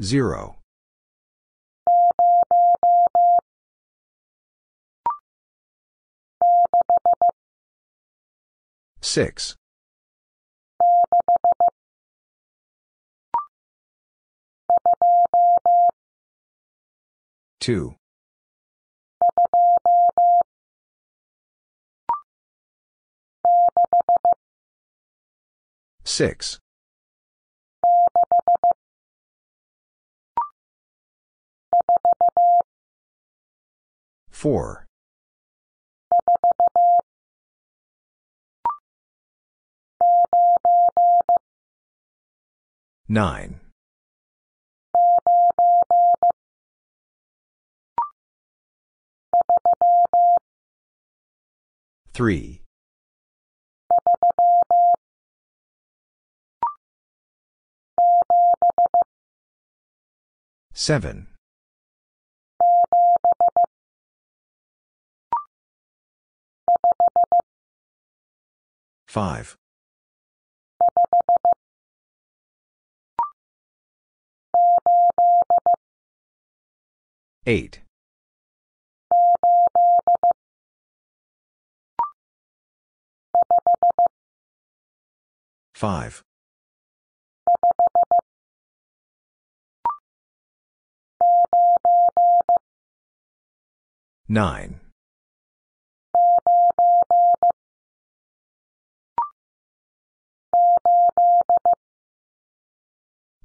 Zero. Six. Two. Six. Four. Nine. Three. Seven. 5. 8. 5. 9.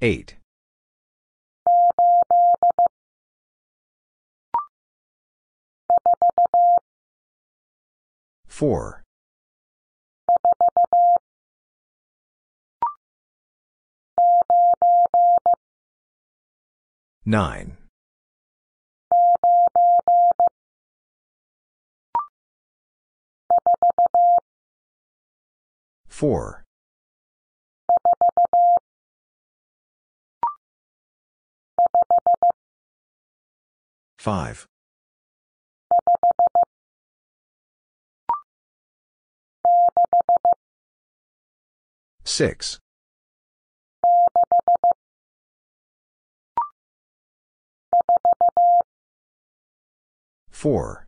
8. 4. 9. 4. Five. Six. Four.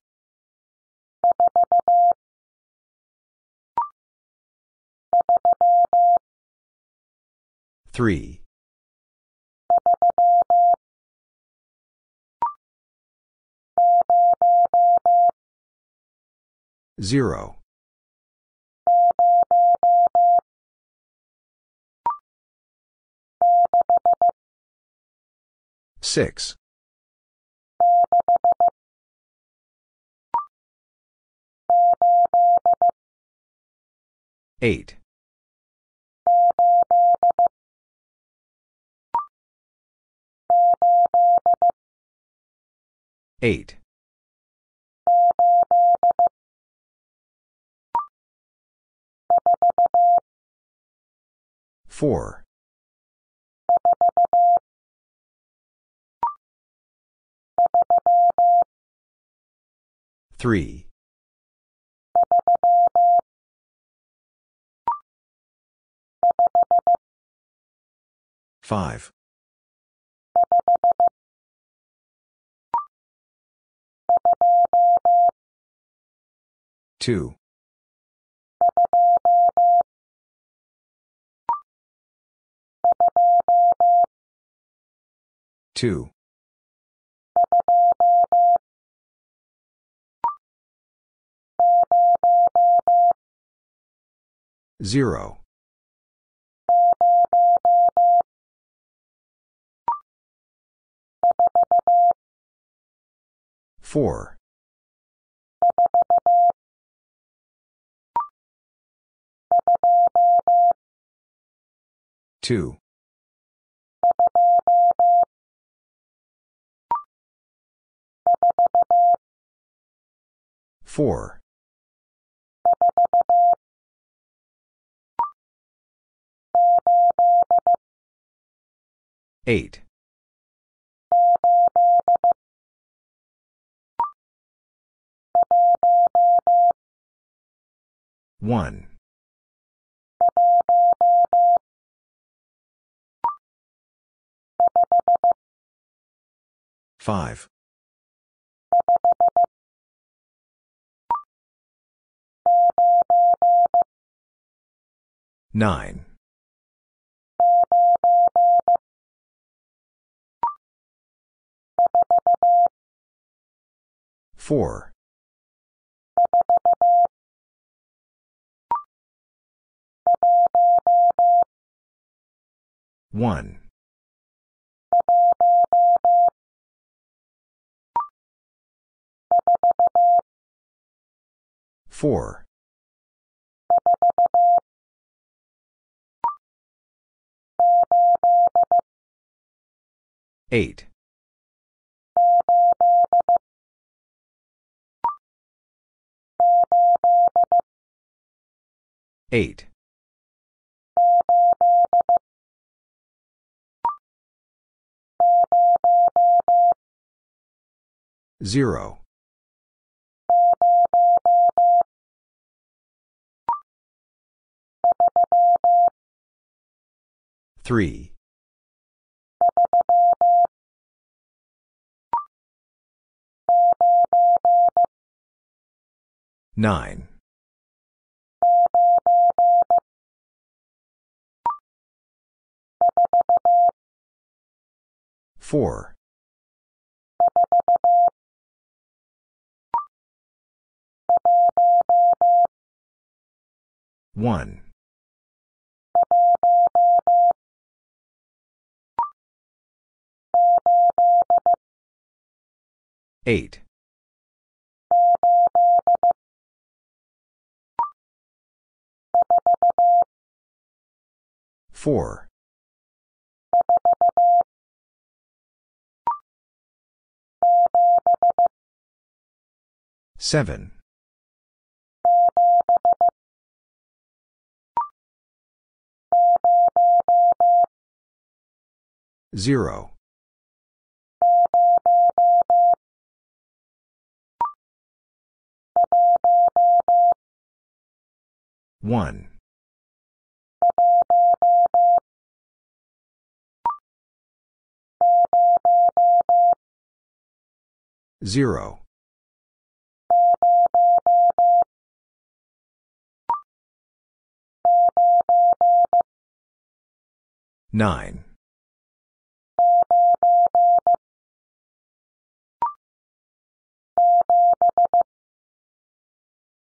Three. Zero. Six. Eight. Eight. Four. Three. Five. Two. Two. Zero. Four. Two. Four. Eight. One. Five. Nine. Four. One. Four. Eight. Eight. Zero. Three. Nine. Four. One. Eight. Four. Seven. Zero. One. Zero. Nine.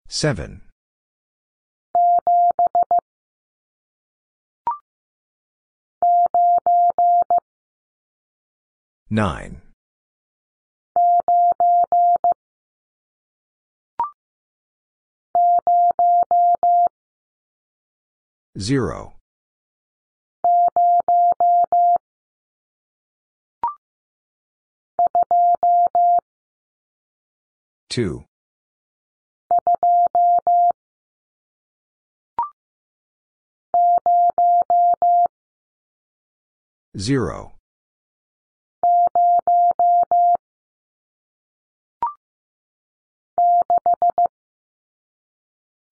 Seven. Nine. Zero. Two. Zero.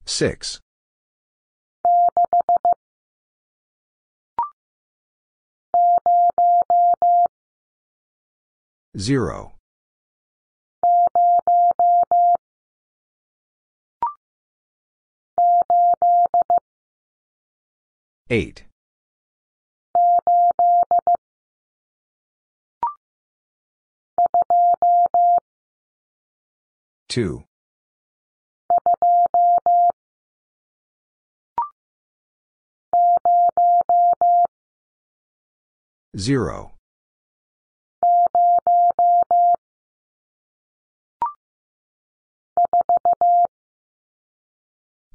Six. Zero. Eight. Two. Zero.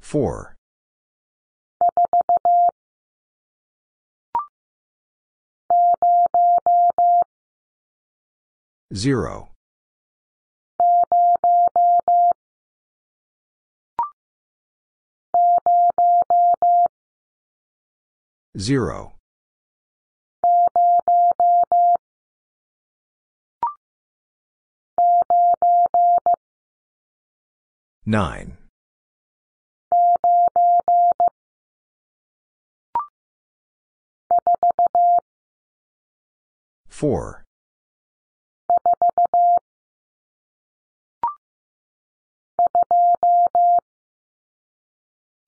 Four. Zero. Zero. Nine. Four.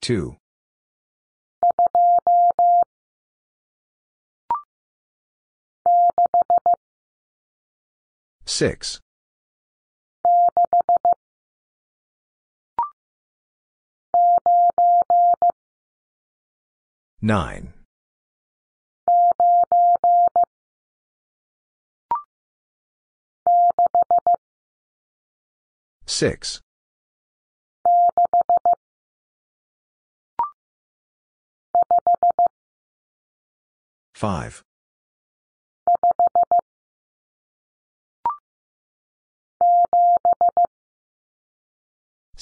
Two. Six. Nine. Six. Five.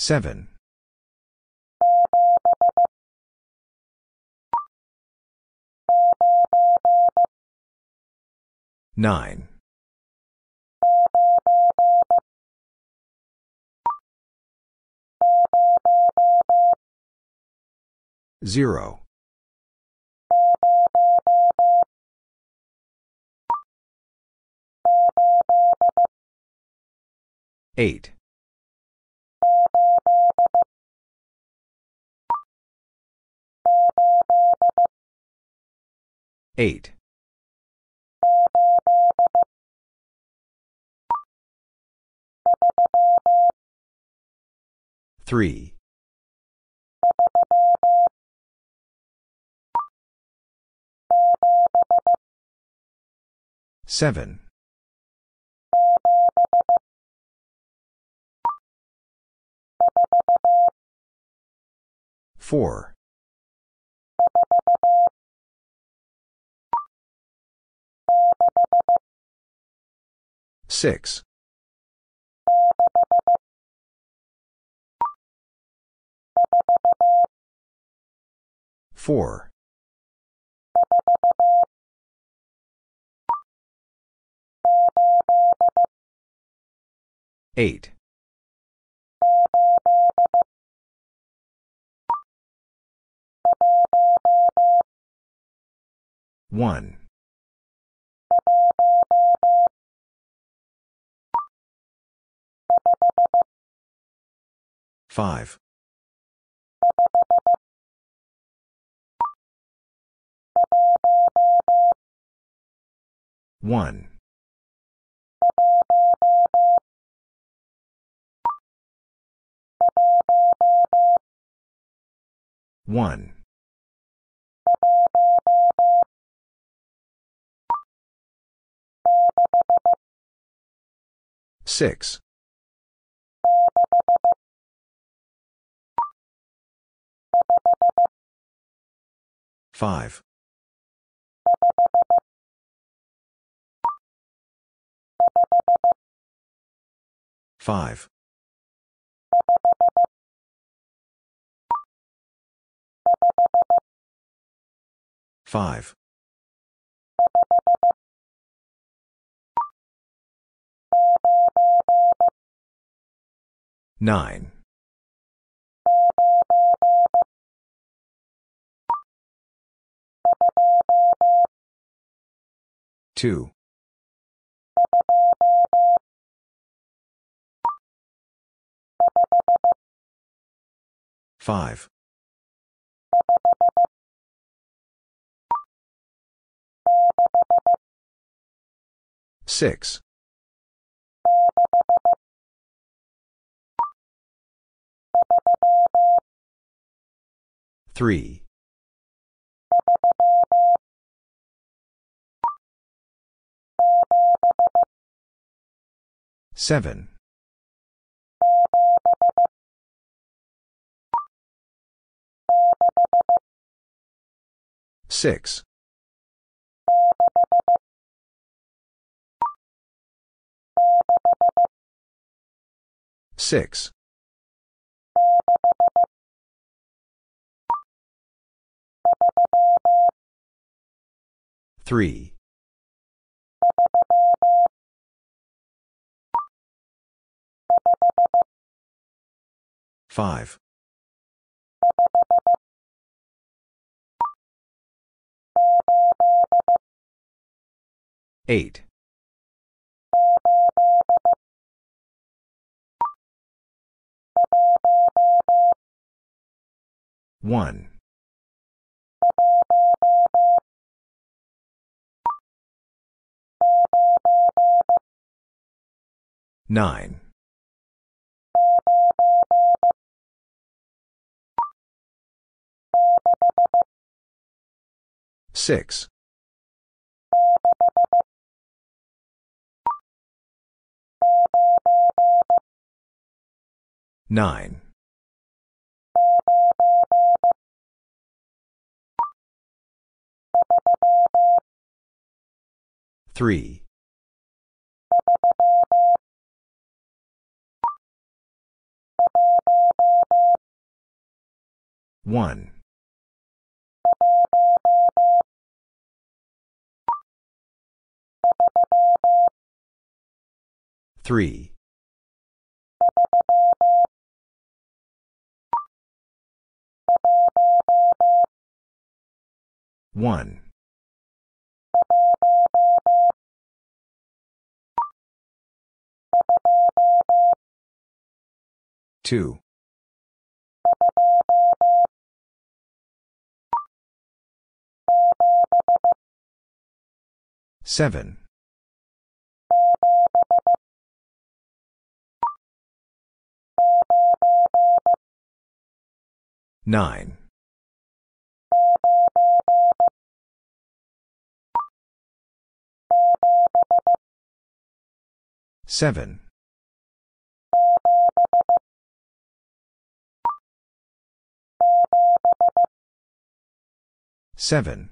Seven. Nine. Zero. Eight. Eight. Three. Seven. Four. Six. Four. Eight. One. Five. One. One. Six. Five. Five. Five. Nine. Two. Five. Six. Three. Seven. Six. Six. Three. Five. Eight. One. Nine. Six. Nine. Three. One. Three. 1. 2. 7. 9. 7. 7.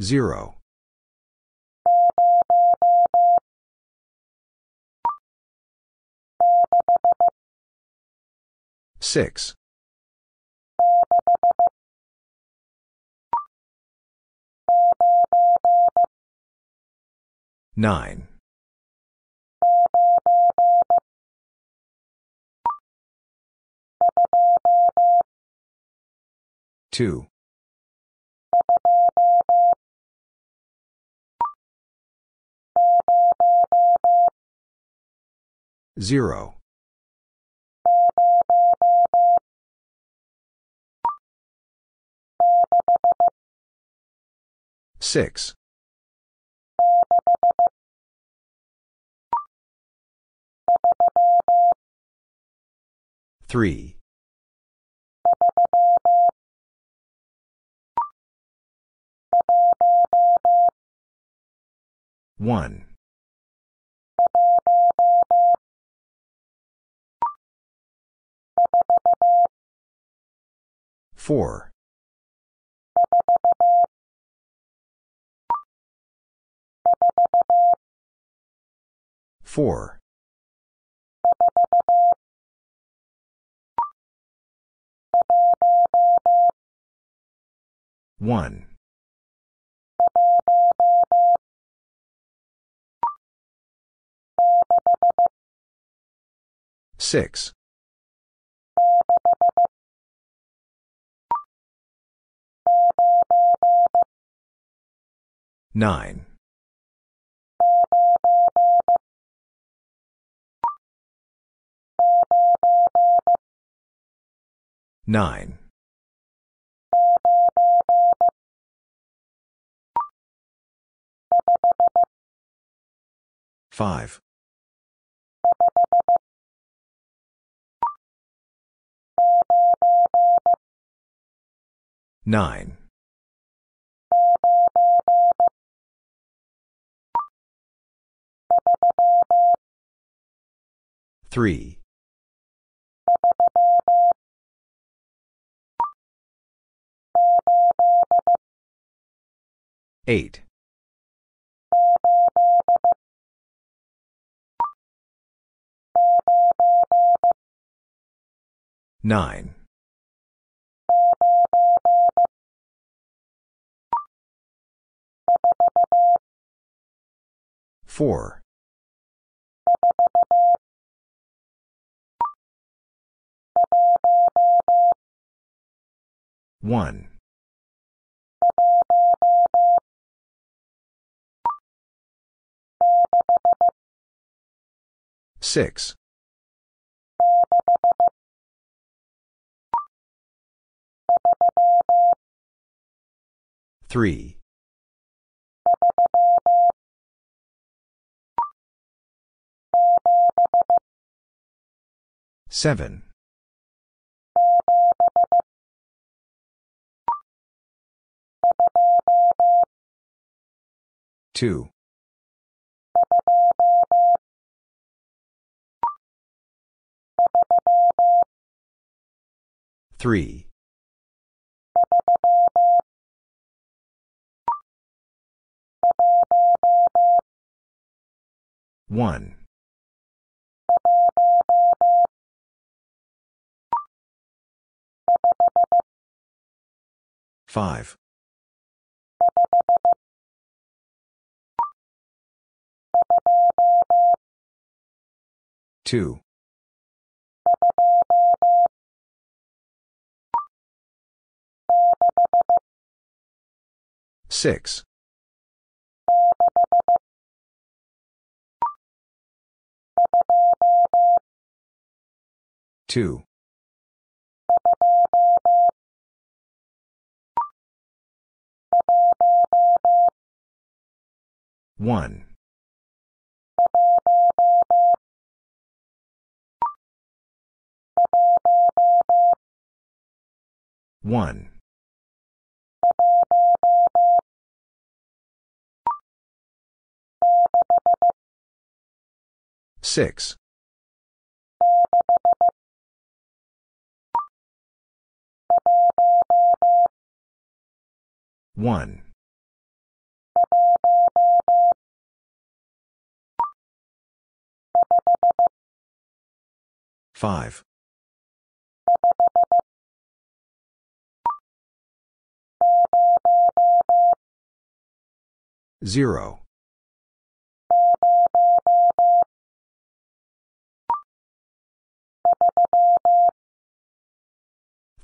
0. Six. Nine. Two. Zero. Six. Three. One. Four. Four. One. Six. Nine. Nine. Five. Nine. Three. Eight. Nine. Four. 1. 6. 3. 7. Two. Three. One. Five. Two. Six. Two. One. 1. 6. 1. 5. Zero.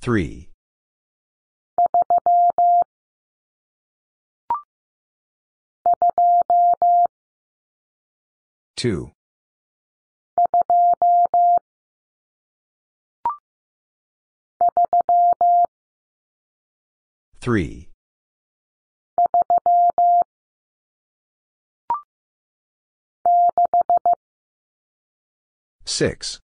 Three. Two. Three. Six.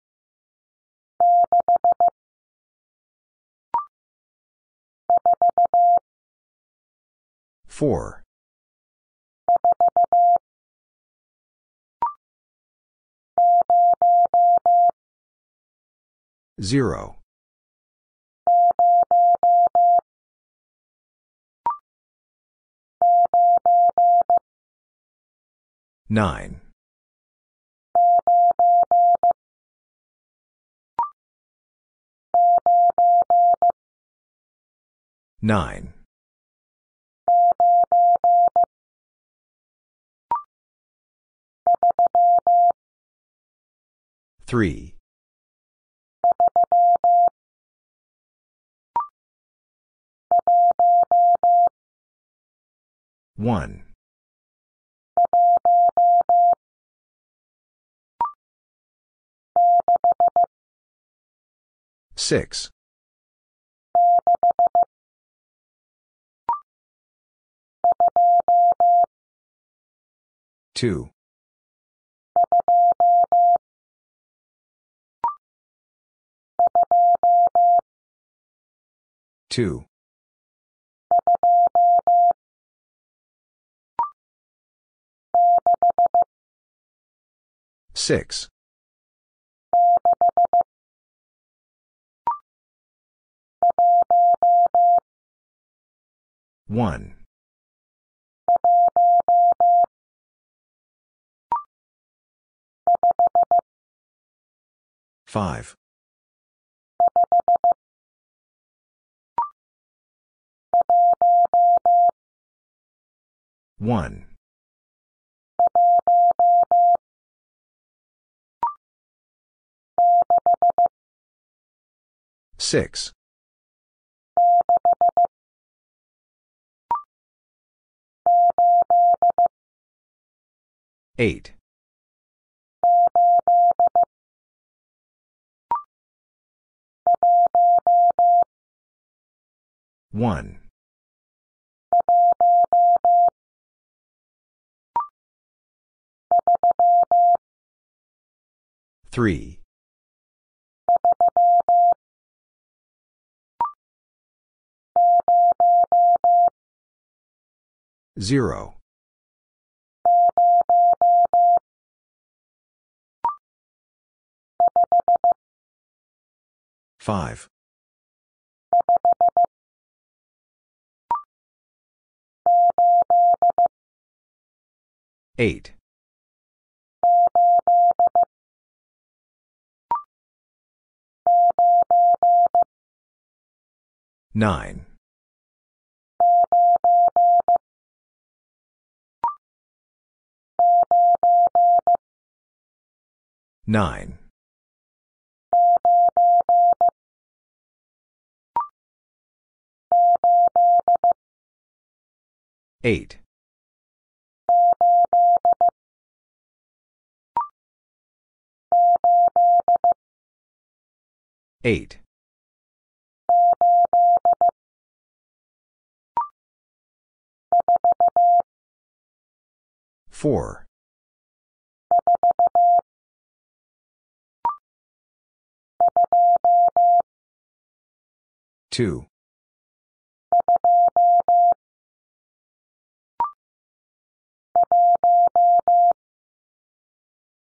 Four. Zero. Nine. Nine. Three. 1. 6. 2. 2. Six. One. Five. One. Six. Eight. One. Three. Zero. Five. Eight. Nine. Nine. Eight. 8. 4. 2.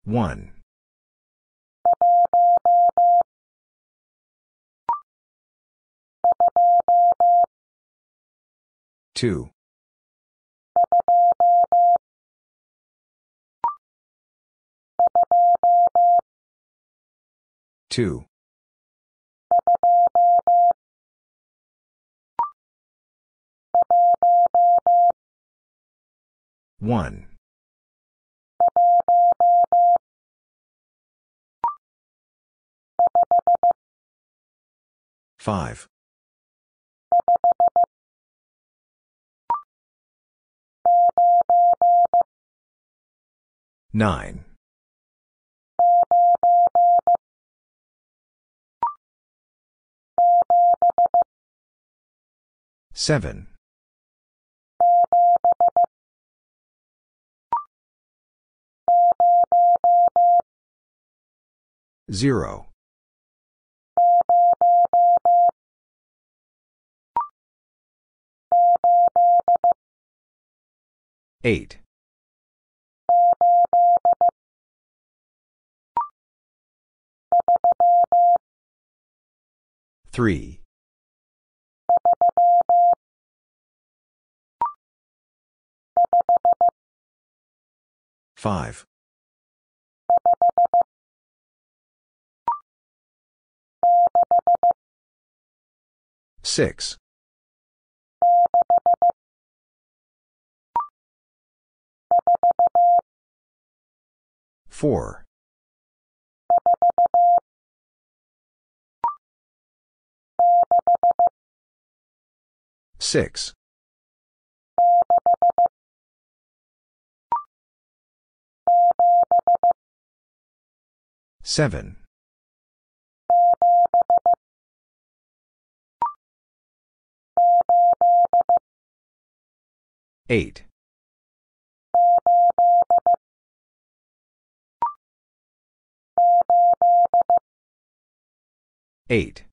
1. Two. Two. One. 5. 9. 7. 0. 8. 3. 5. 6. Four. Six. Seven. Eight. Eight.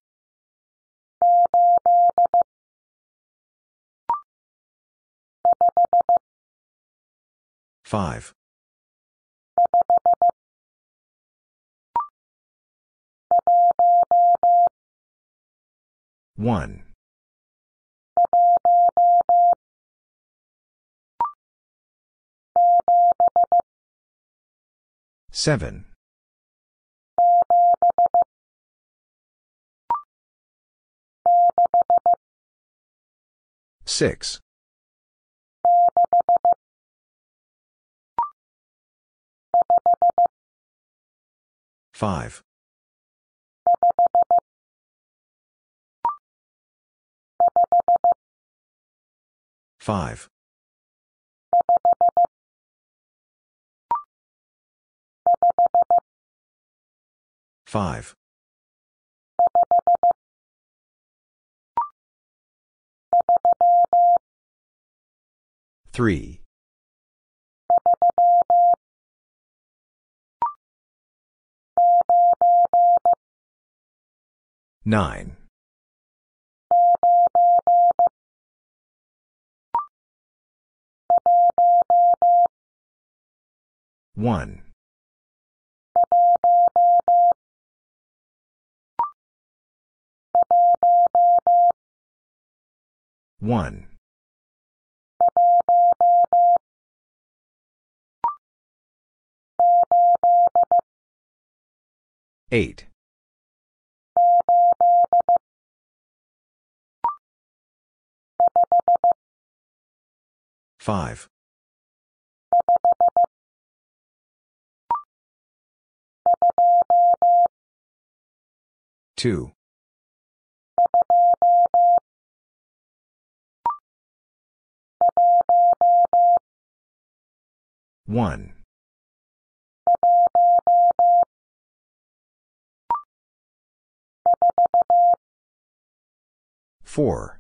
Five. One. Seven. Six. Five. Five. Five. Three. Nine. One. One. Eight. Five. Two. One. Four.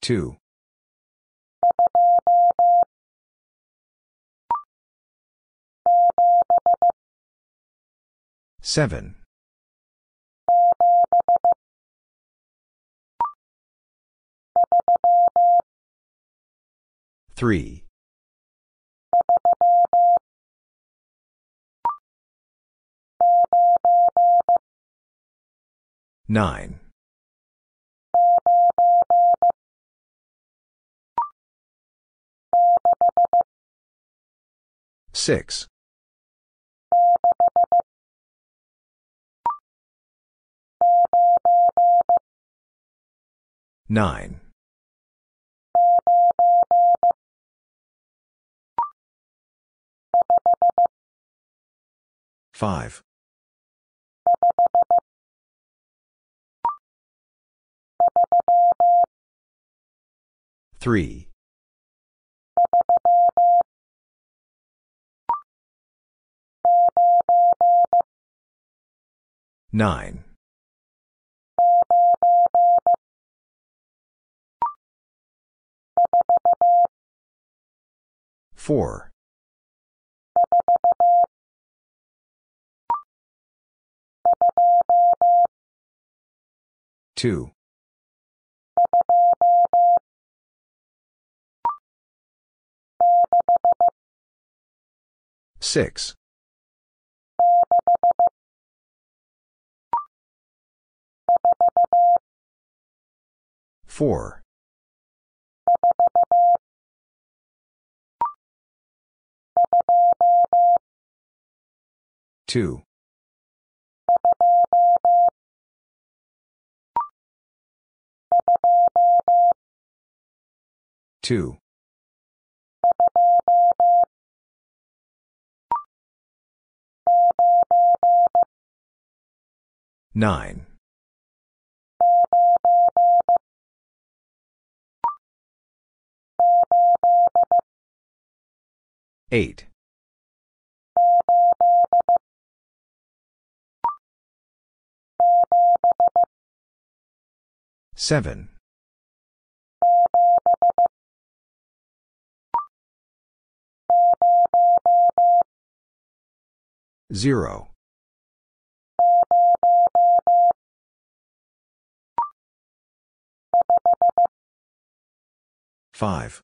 Two. Seven. Three. Nine. Six. Nine. Five. Three. Nine. Four. Two. Six. Four. Two. Two. Nine. Eight. Seven. Zero. Five.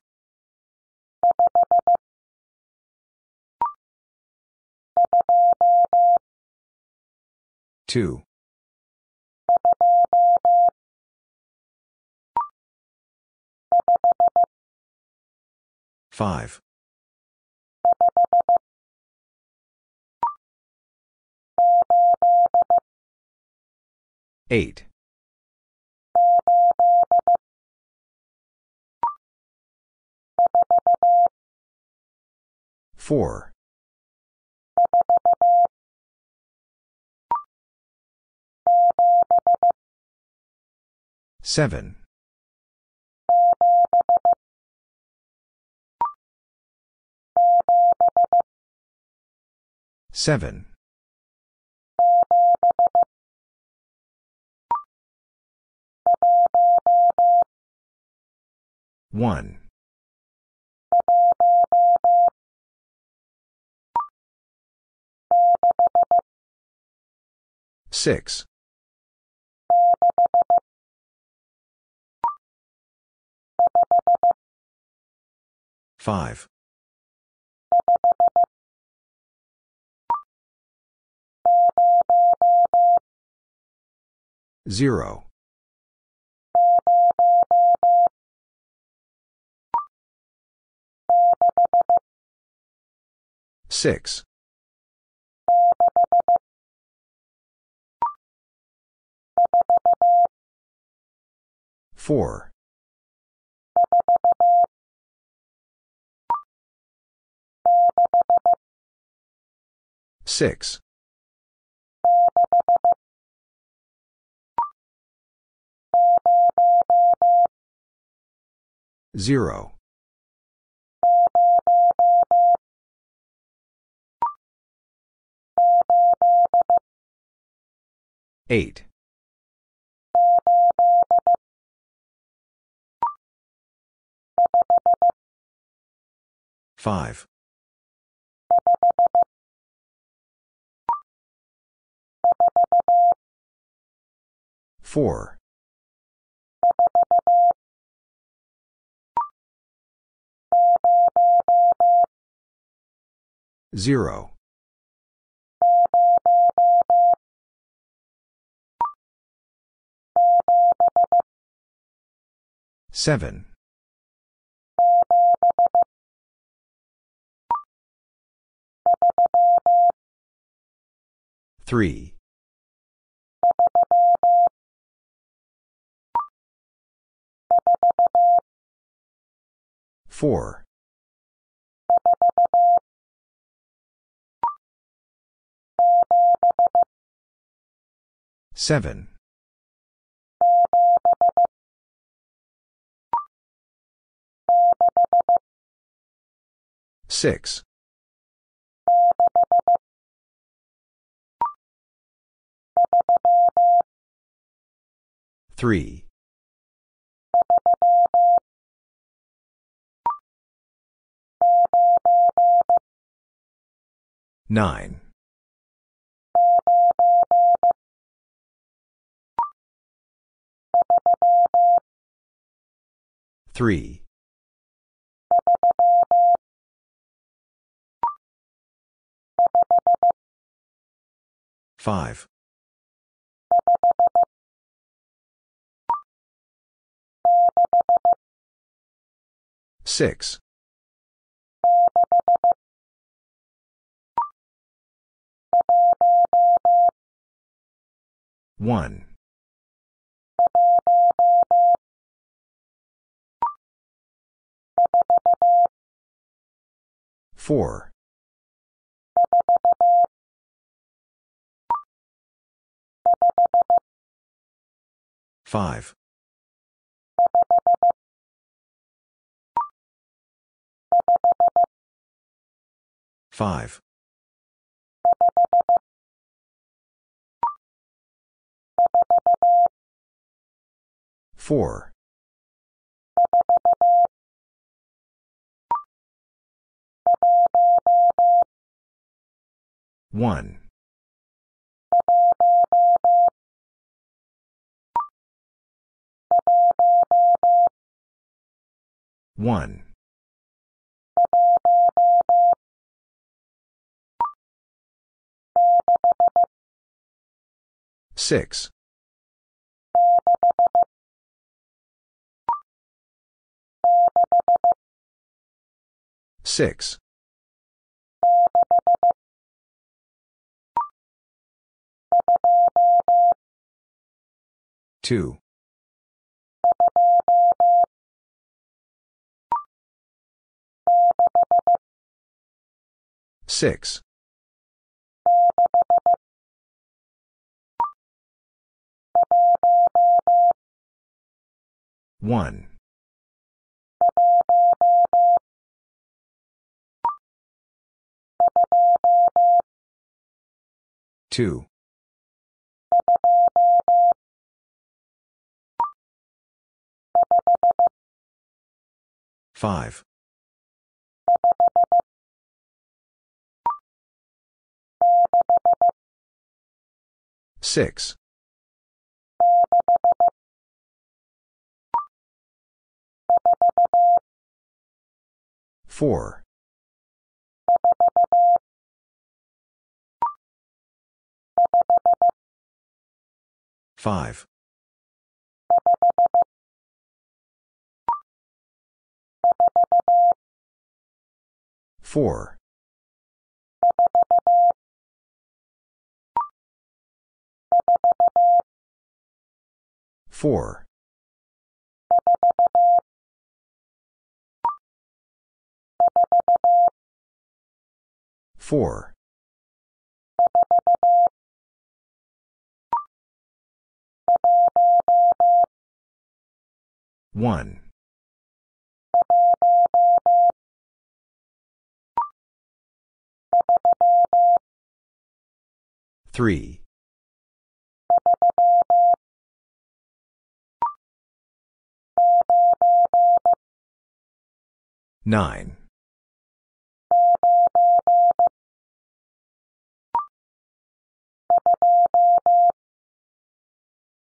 Two. Five. 8. 4. 7. 7. One. Six. Five. Zero. Six. Four. Six. Zero. 8. 5. 4. 0. Seven. Three. Four. Seven. Six. Three. Nine. Three. Five. Six. One. Four. 5. 5. 4. 1. One. Six. Six. Two. Six. One. Two. Five. Six. Four. Five. Four. Four. Four. One. Three. Nine.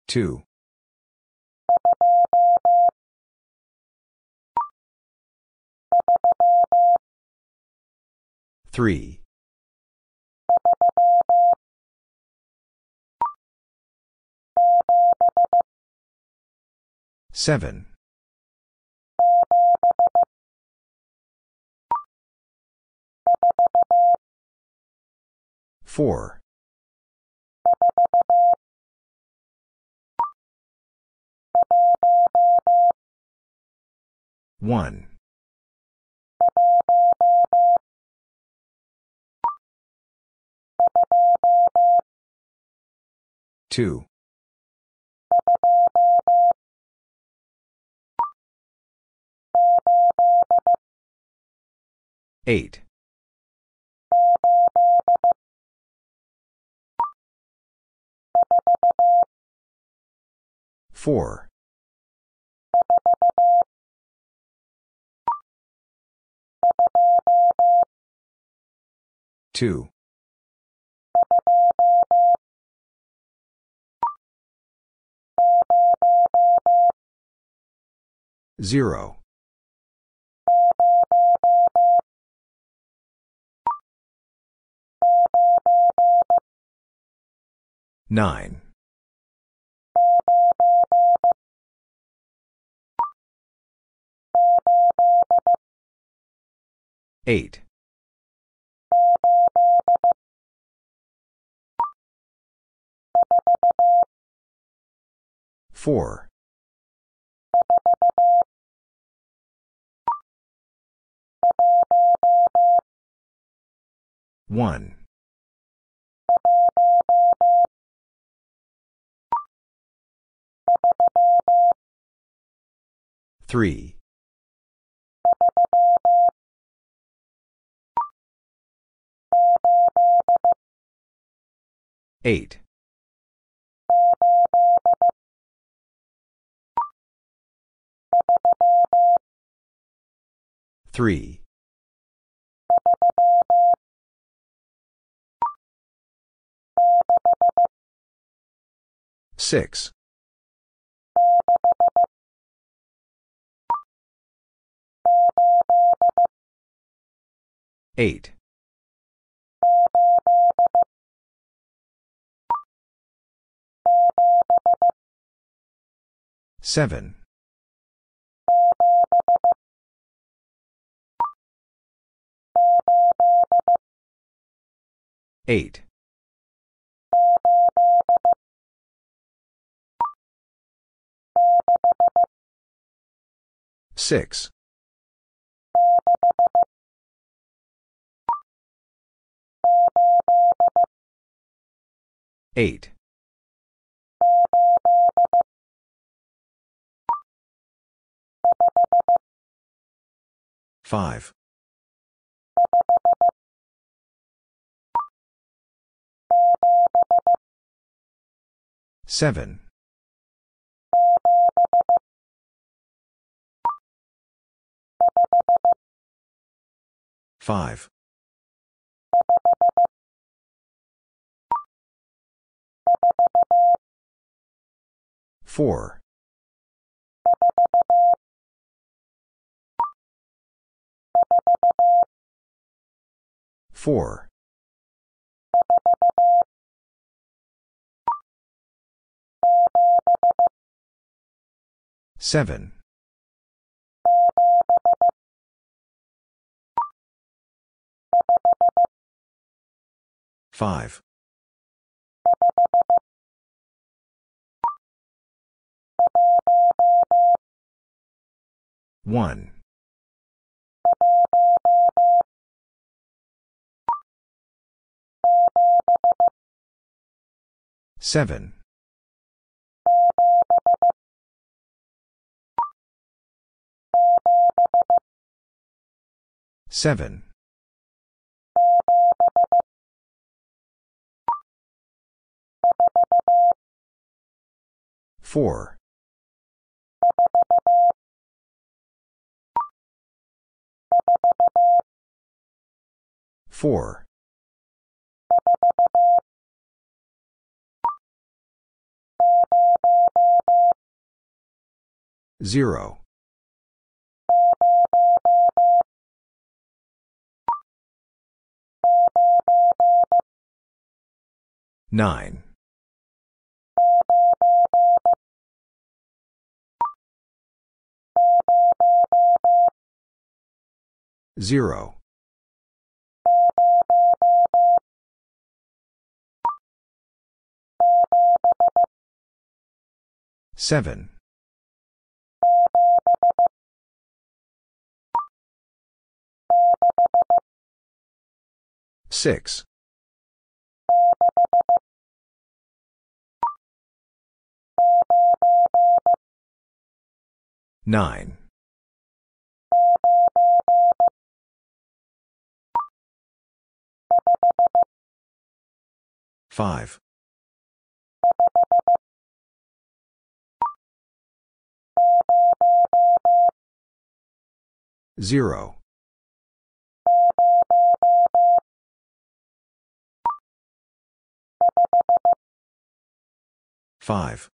Two. Three. Seven. Four. One. Two. Eight. Four. Two. Zero. Nine. Eight. Four. One. Three. Eight. Three. Six. Eight. Seven. 8. 6. 8. 5. Seven. Five. Four. Four. Seven. Five. One. Seven. Seven. Four. Four. Zero. Nine. Zero. Seven. Six. 9. 5. 0. 5.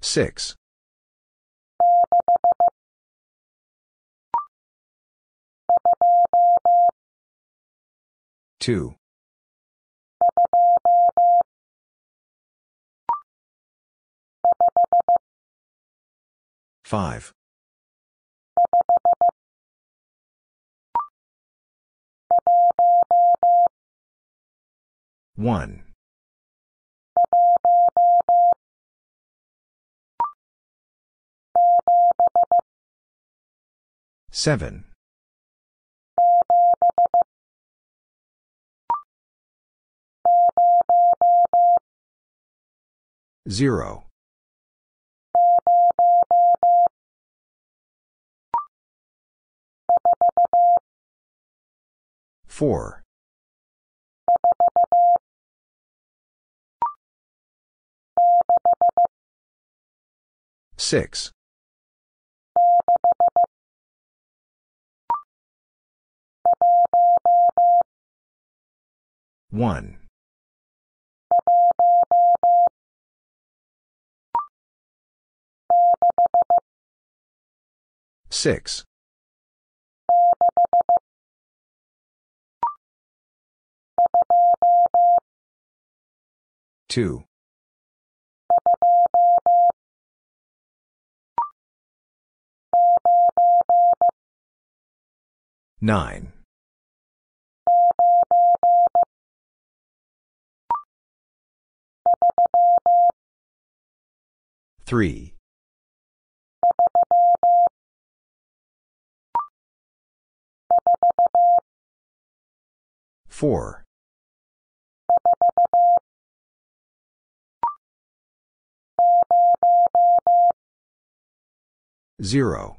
Six. Two. Five. One. Seven. Zero. Four. Six. One. Six. Two. Nine. Three. Four. Zero.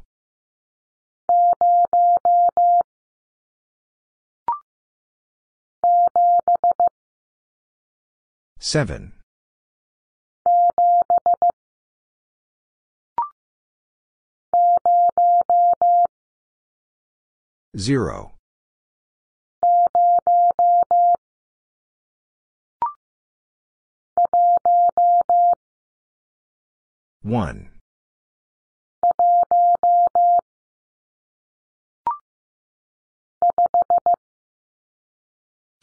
Seven. Zero. 1.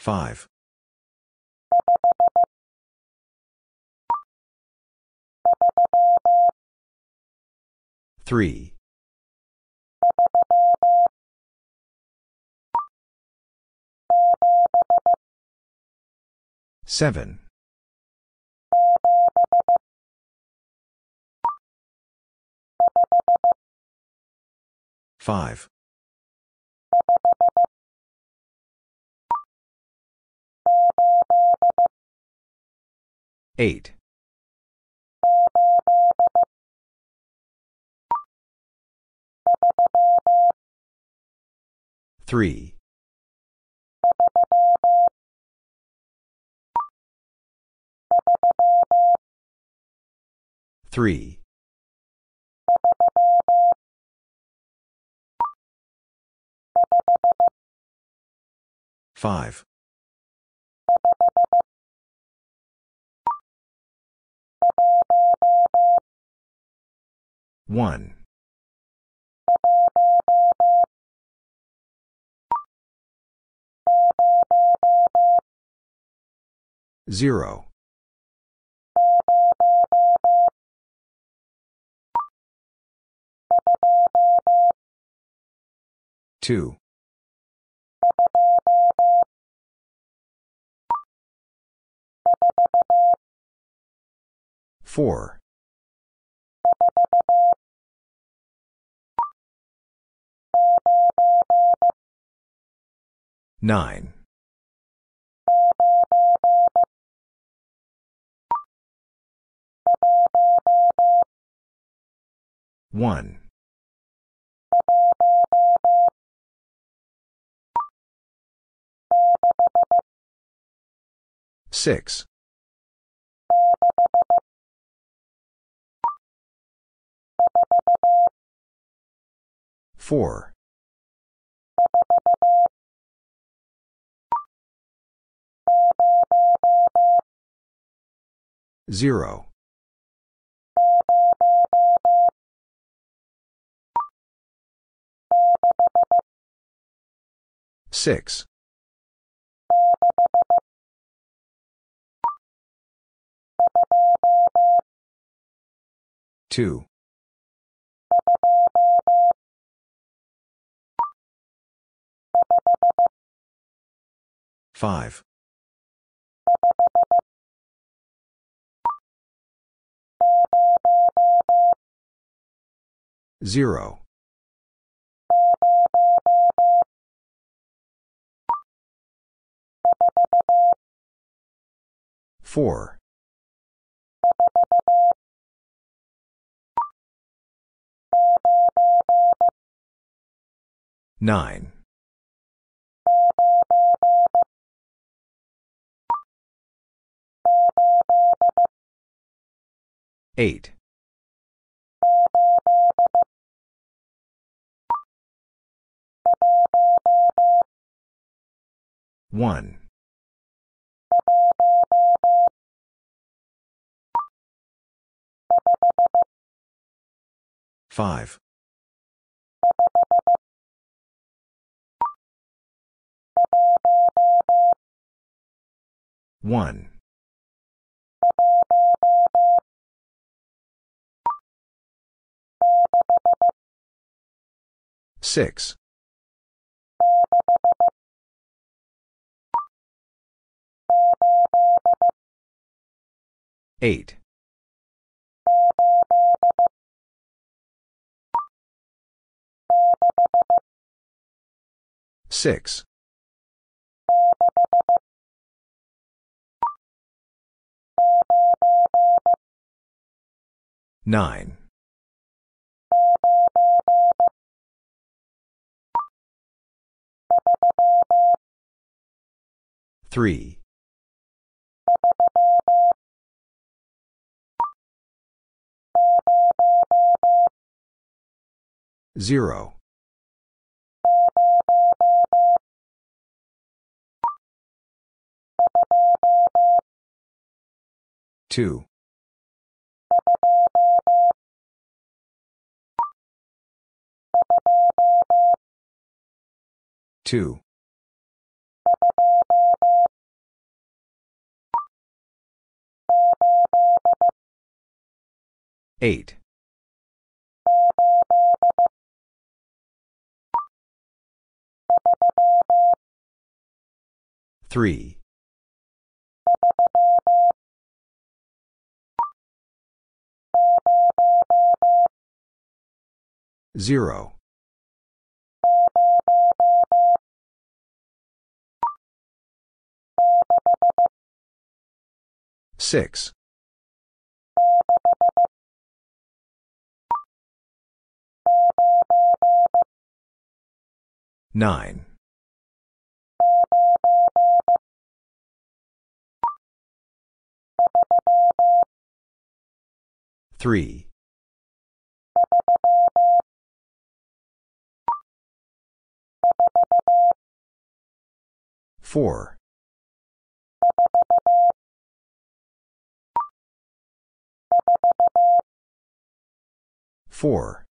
5. 3. 7. Five. Eight. Three. Three. Five. One. Zero. Two. Four. Nine. One. Six. Four. Zero. Six. Two. Five. Zero. Four. Nine. Eight. 1. 5. 1. 6. 8. 6. 9. 3. Zero. Two. Two. 8. 3. 0. 6. Nine. Three. Four. Four.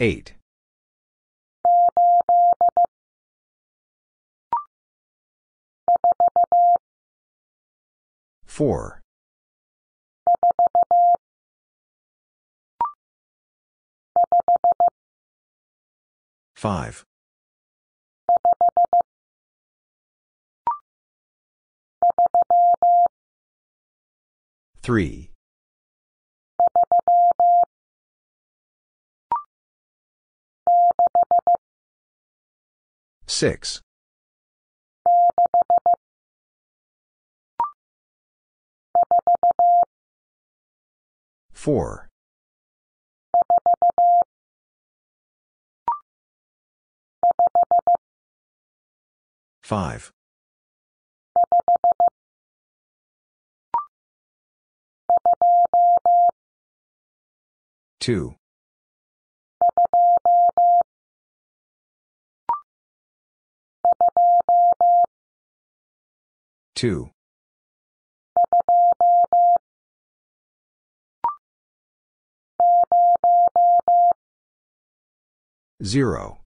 Eight. Four. Five. Three. Six. Four. Five. Two. Two. Zero.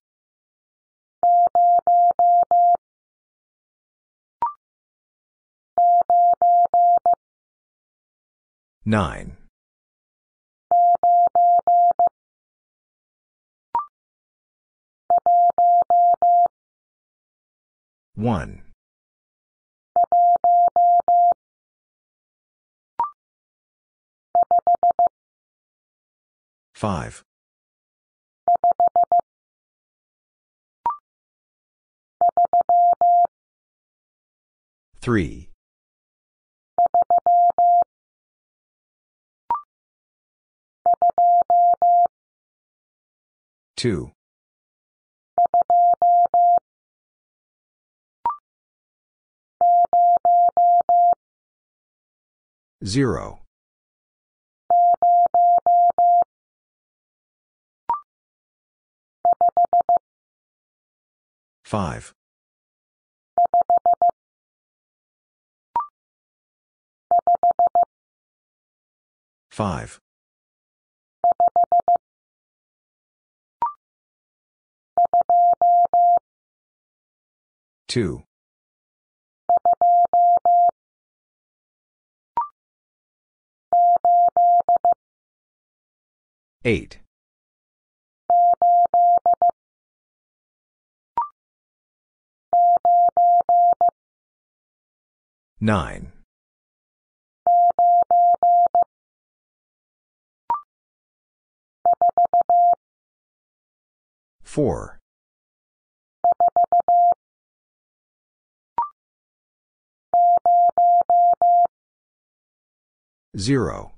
Nine. One. Five. Three. Two. Zero. Five. Five. Two. Eight. Nine. Four. Zero.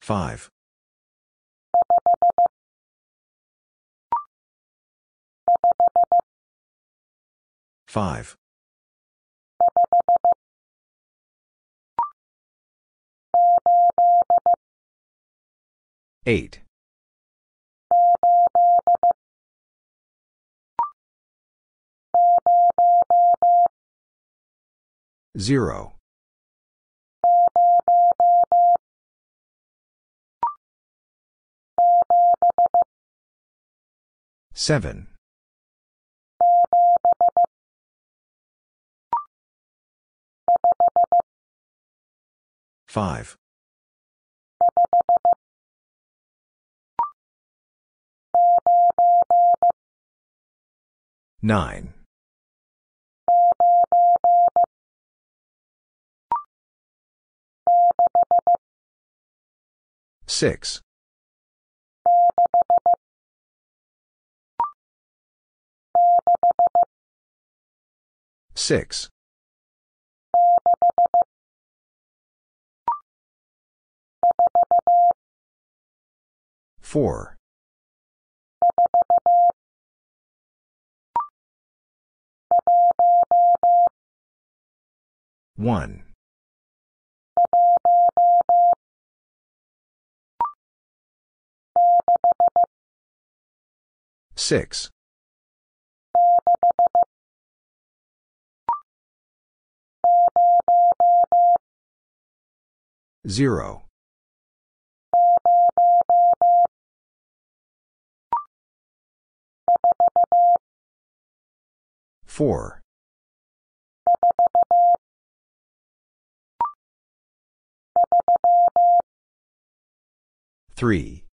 Five. Five. 8. 0. 7. 5. Nine. Six. Six. Four. One. Six. Zero. Four. Three.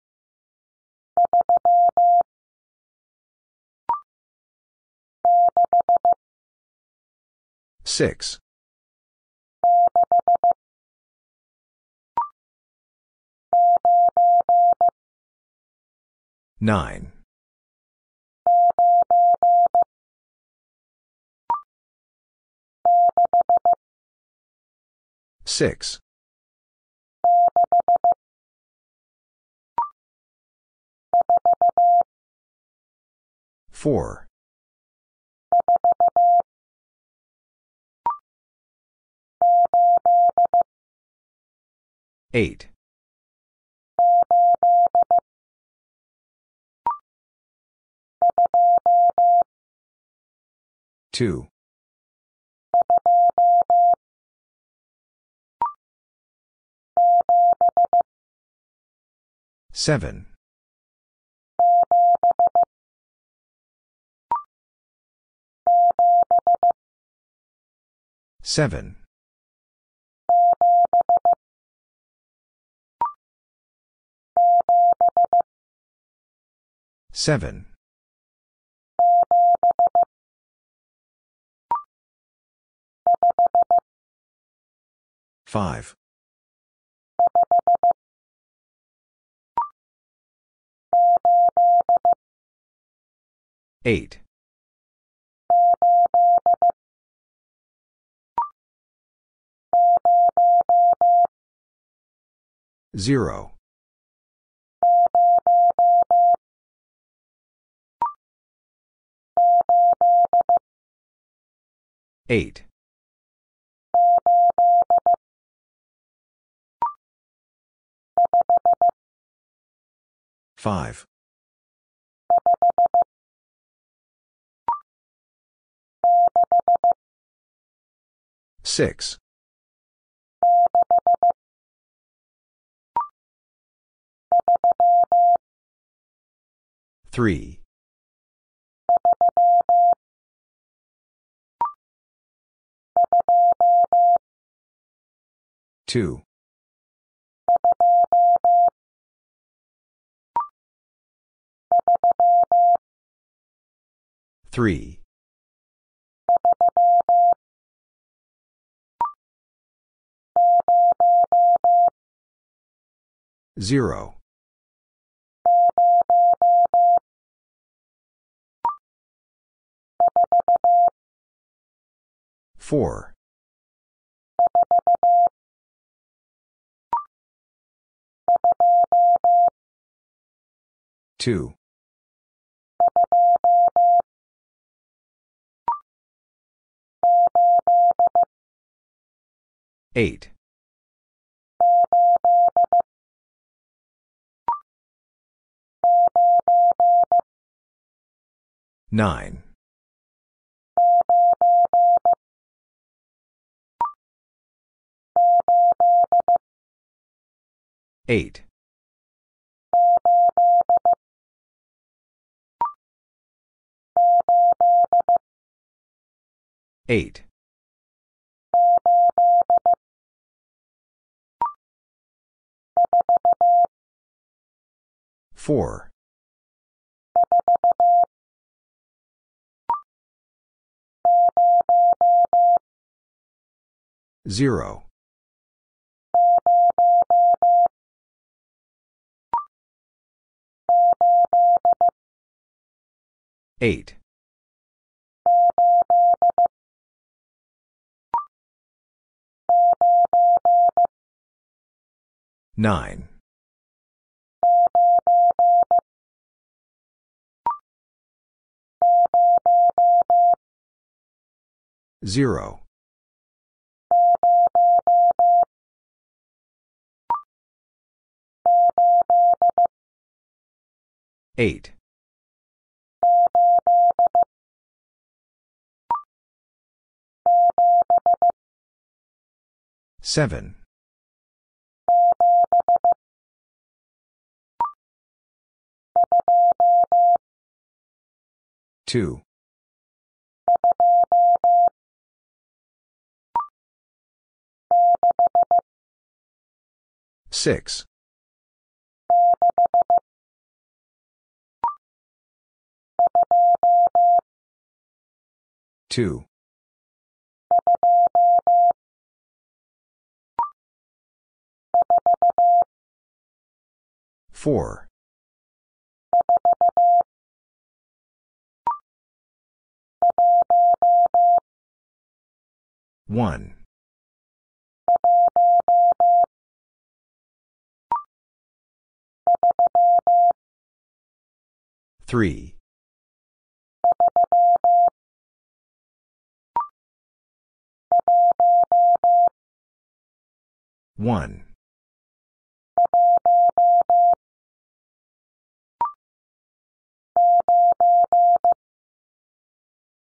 Six. Nine. 6. 4. 8. 2. Seven. Seven. Seven. Five. Eight. Zero. Eight. Five. Six. Three. Two. Three. Zero. Four. Two. Eight. Nine. Eight. 8. 4. 0. 8. Nine. Zero. Eight. Seven. Two. Six. Two. Four. One. Three. One.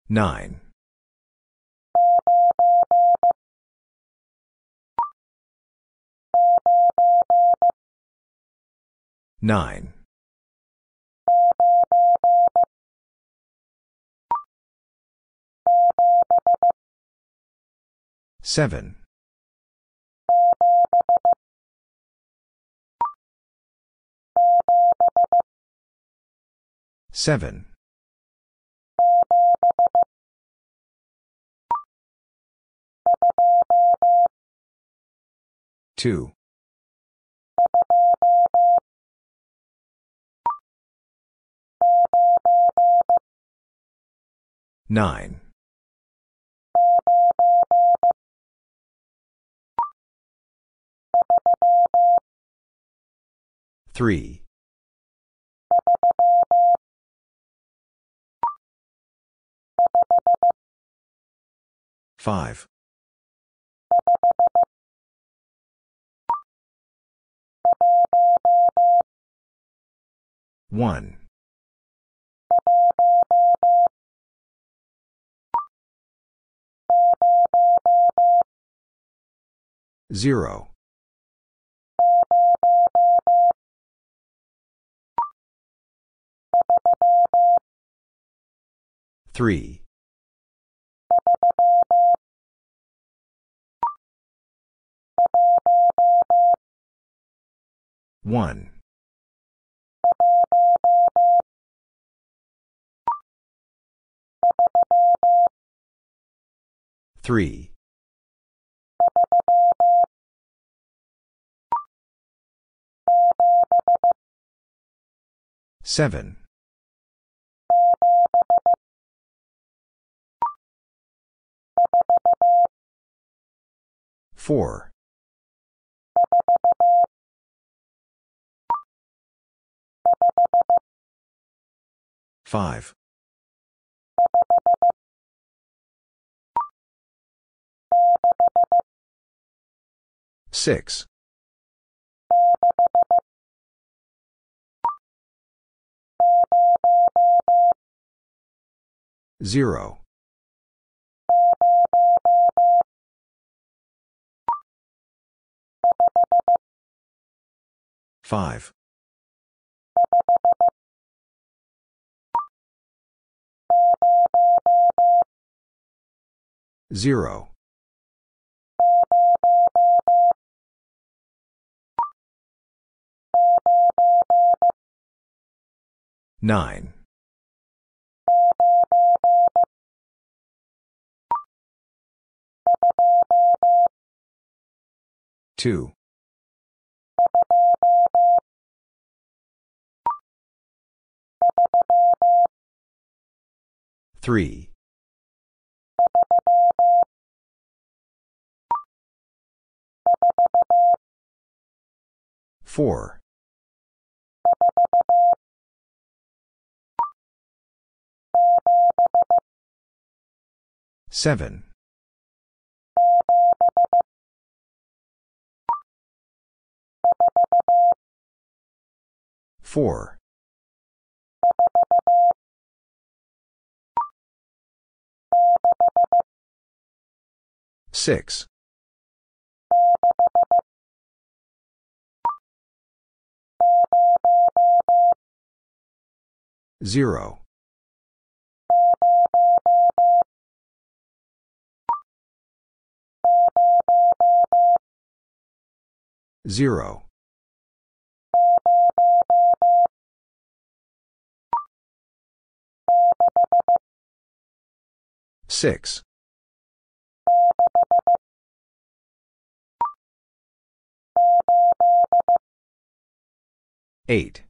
Nine. Nine. Seven. Seven. Two. Nine. Three. Five. One. Zero. Three. One. Three. Seven. Four. Five. Six. Zero. Five. Zero. Nine. Two. Three. Four. Seven. Four. Six. Zero. Zero. Six. Eight.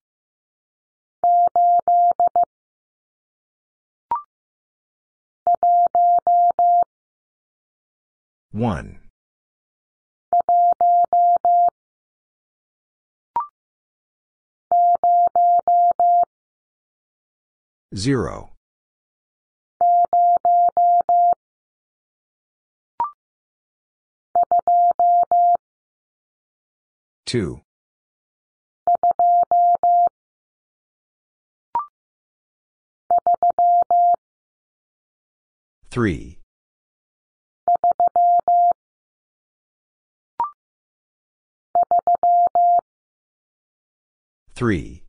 One. Zero. Two. Three. Three.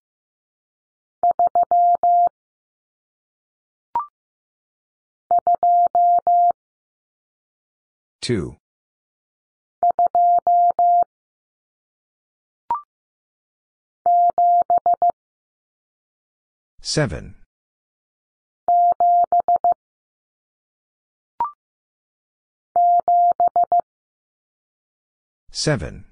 Two. Seven. Seven.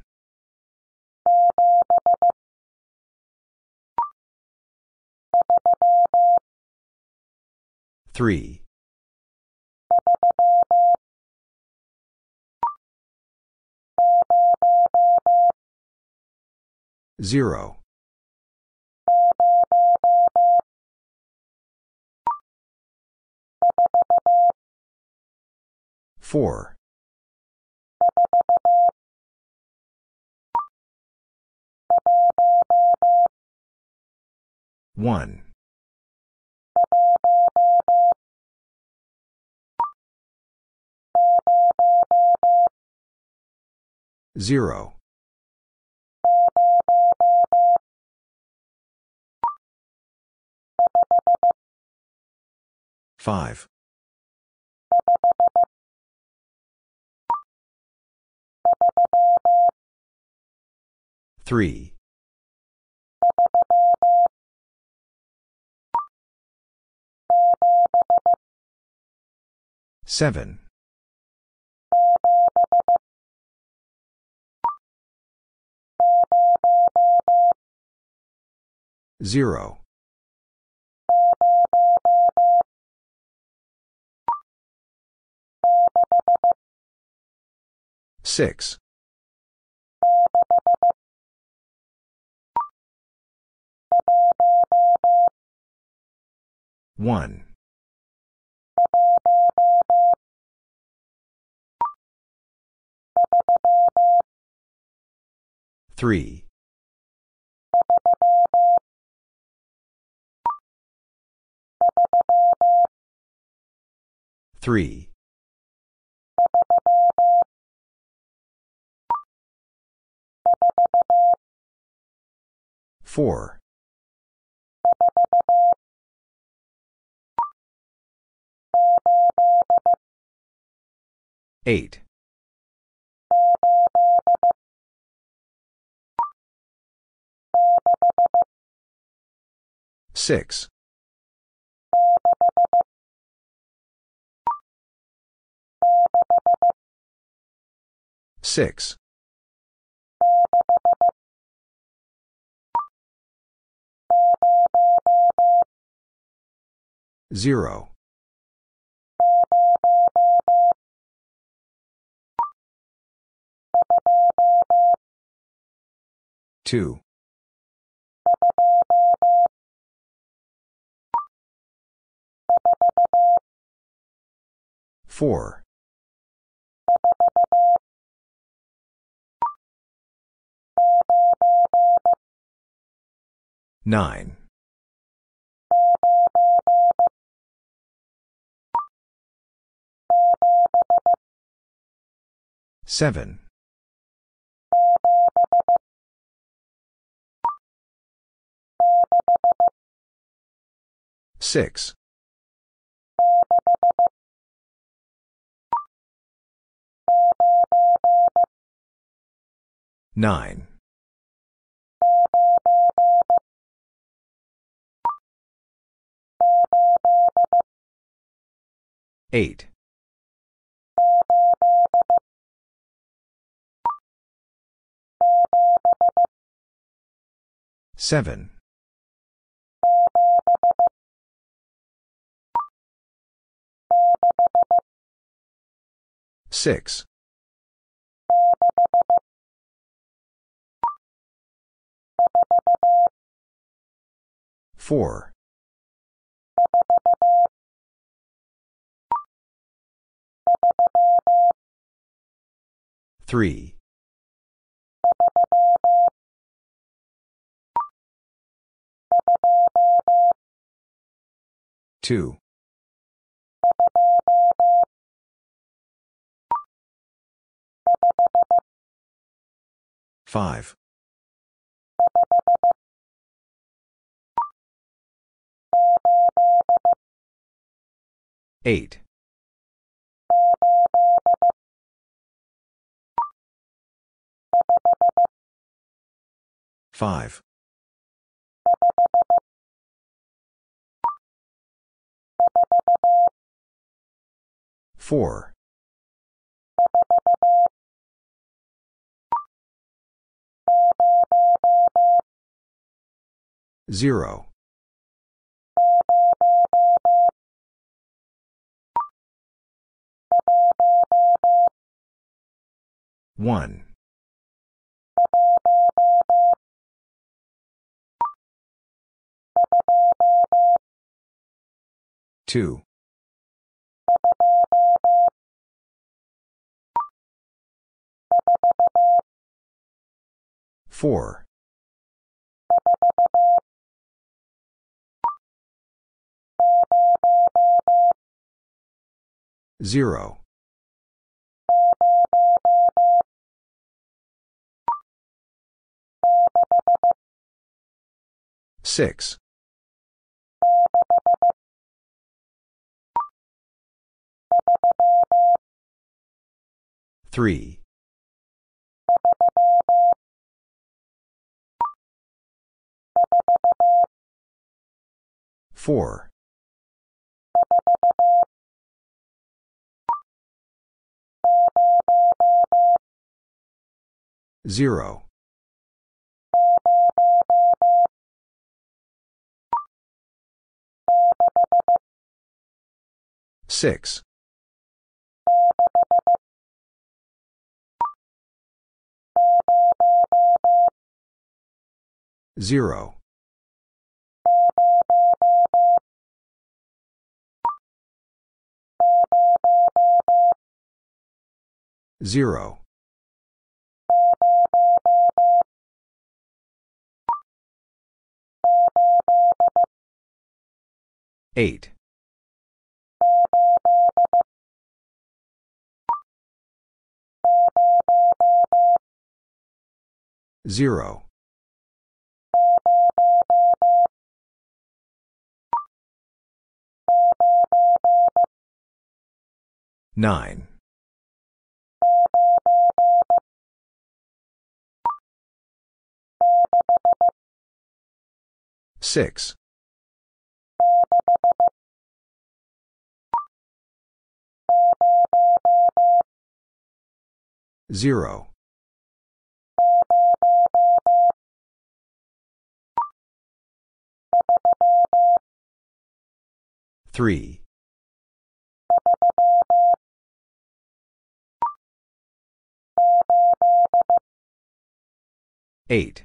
Three. Zero. Four. One. Zero. Five. Three. Seven. Zero. Six. One. Three. Three. Four. Eight. Six. Six. Zero. Two. Four. Nine. Seven. Six. Nine. Eight. Seven. Six. Four. Three. Two. Five. Eight. Five. Four. Zero. One. Two. Four. Zero. Six. Three. Four. Zero. Six. Zero. Zero. Eight. Zero. Nine. 6. 0. 3. 8.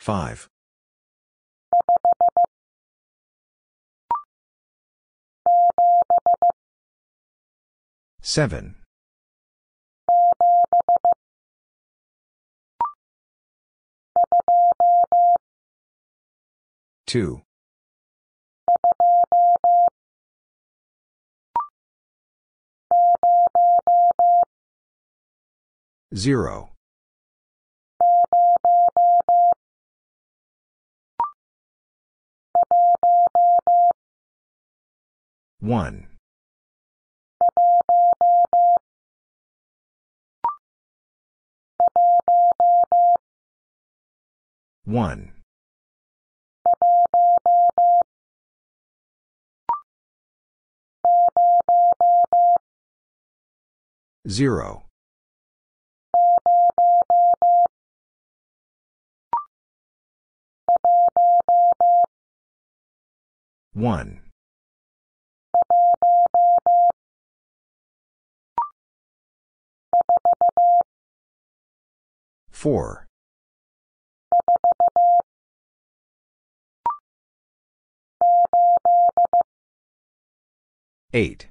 5. 7. 2. 0. 1. 1. 0. 1. 4. 8.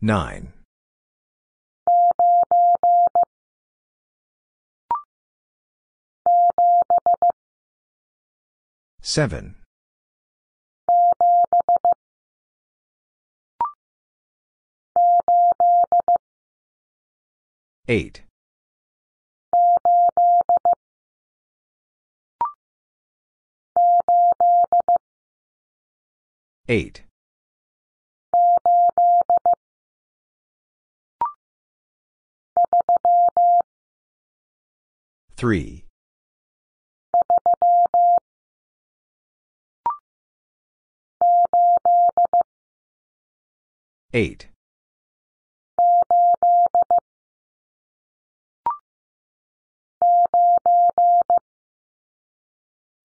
9. Seven. Eight. Eight. Three. Eight.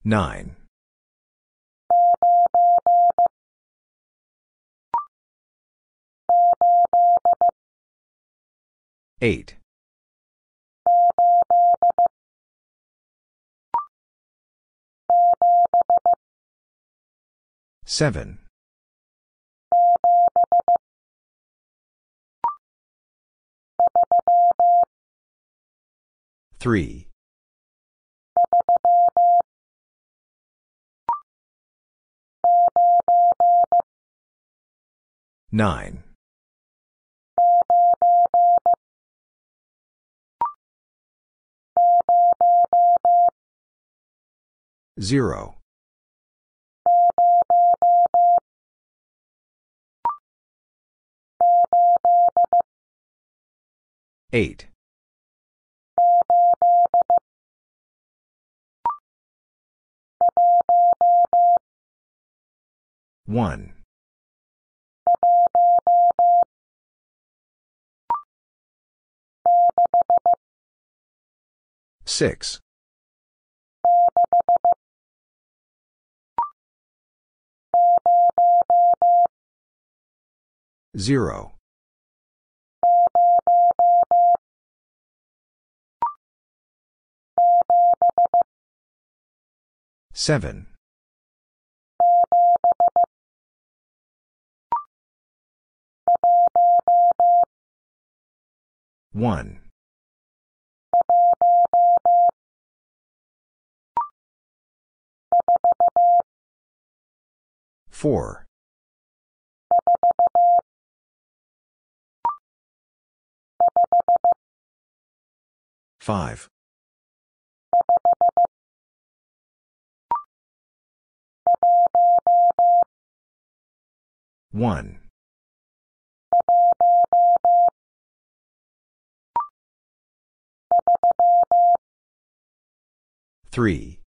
Nine. Eight. Seven. Three. Nine. Zero. Eight. One. Six. Zero. Seven. One. Four. Five. 1. 3.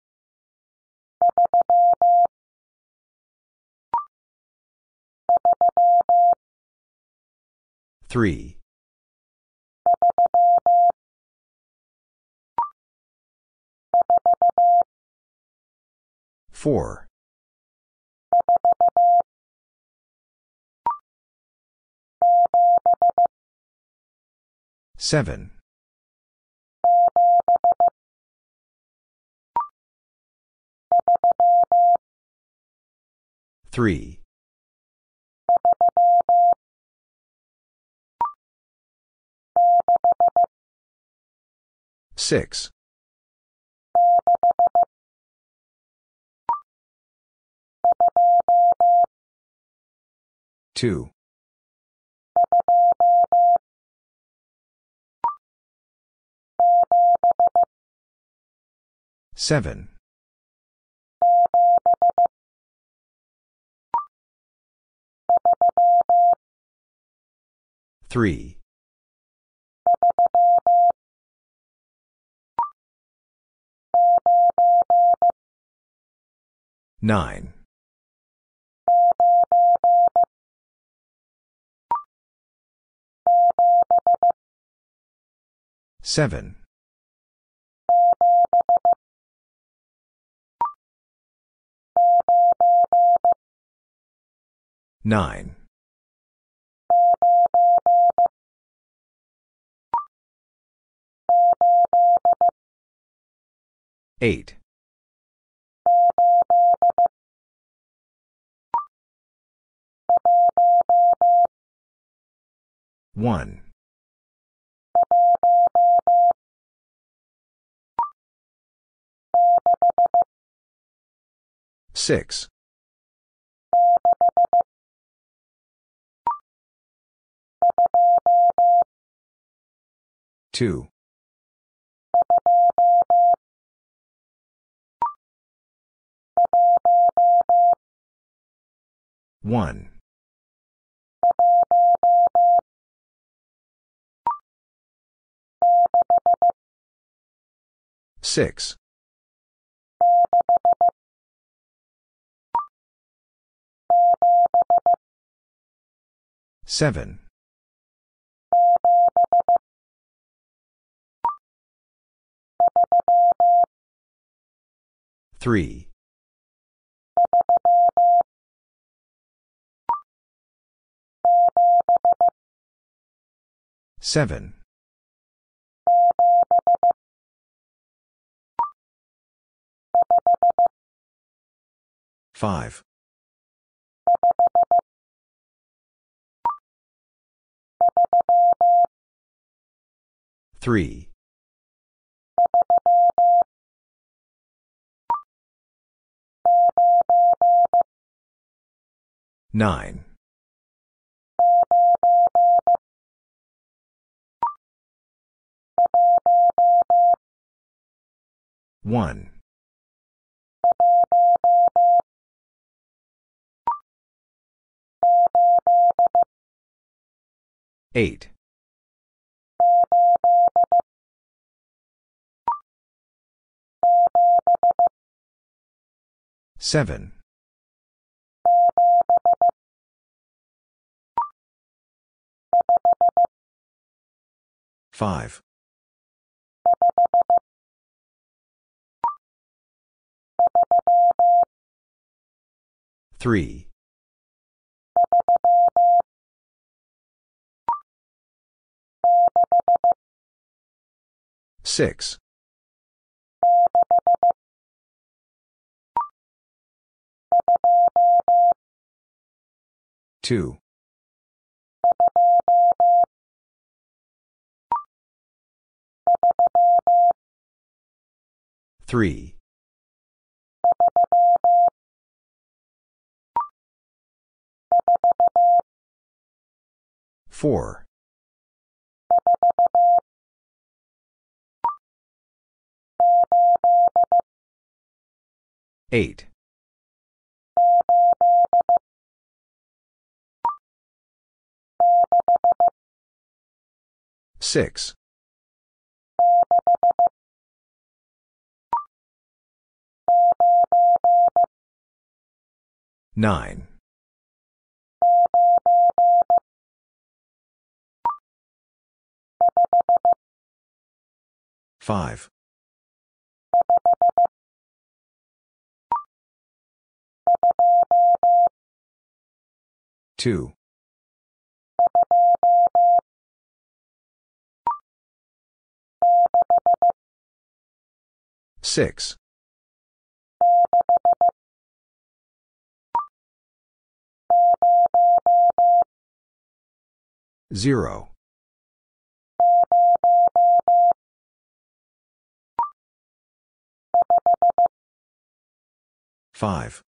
3. 4. Seven. Three. Six. Two. Seven. Three. Nine. Seven. 9. 8. 1. 6. Two. One. Six. Seven. Three. Seven. Five. Three. Nine. One. Eight. Seven. Five. Three. Six. Two. Three. Four. Eight. Six. Nine. Five. Two. Six. Zero. Five.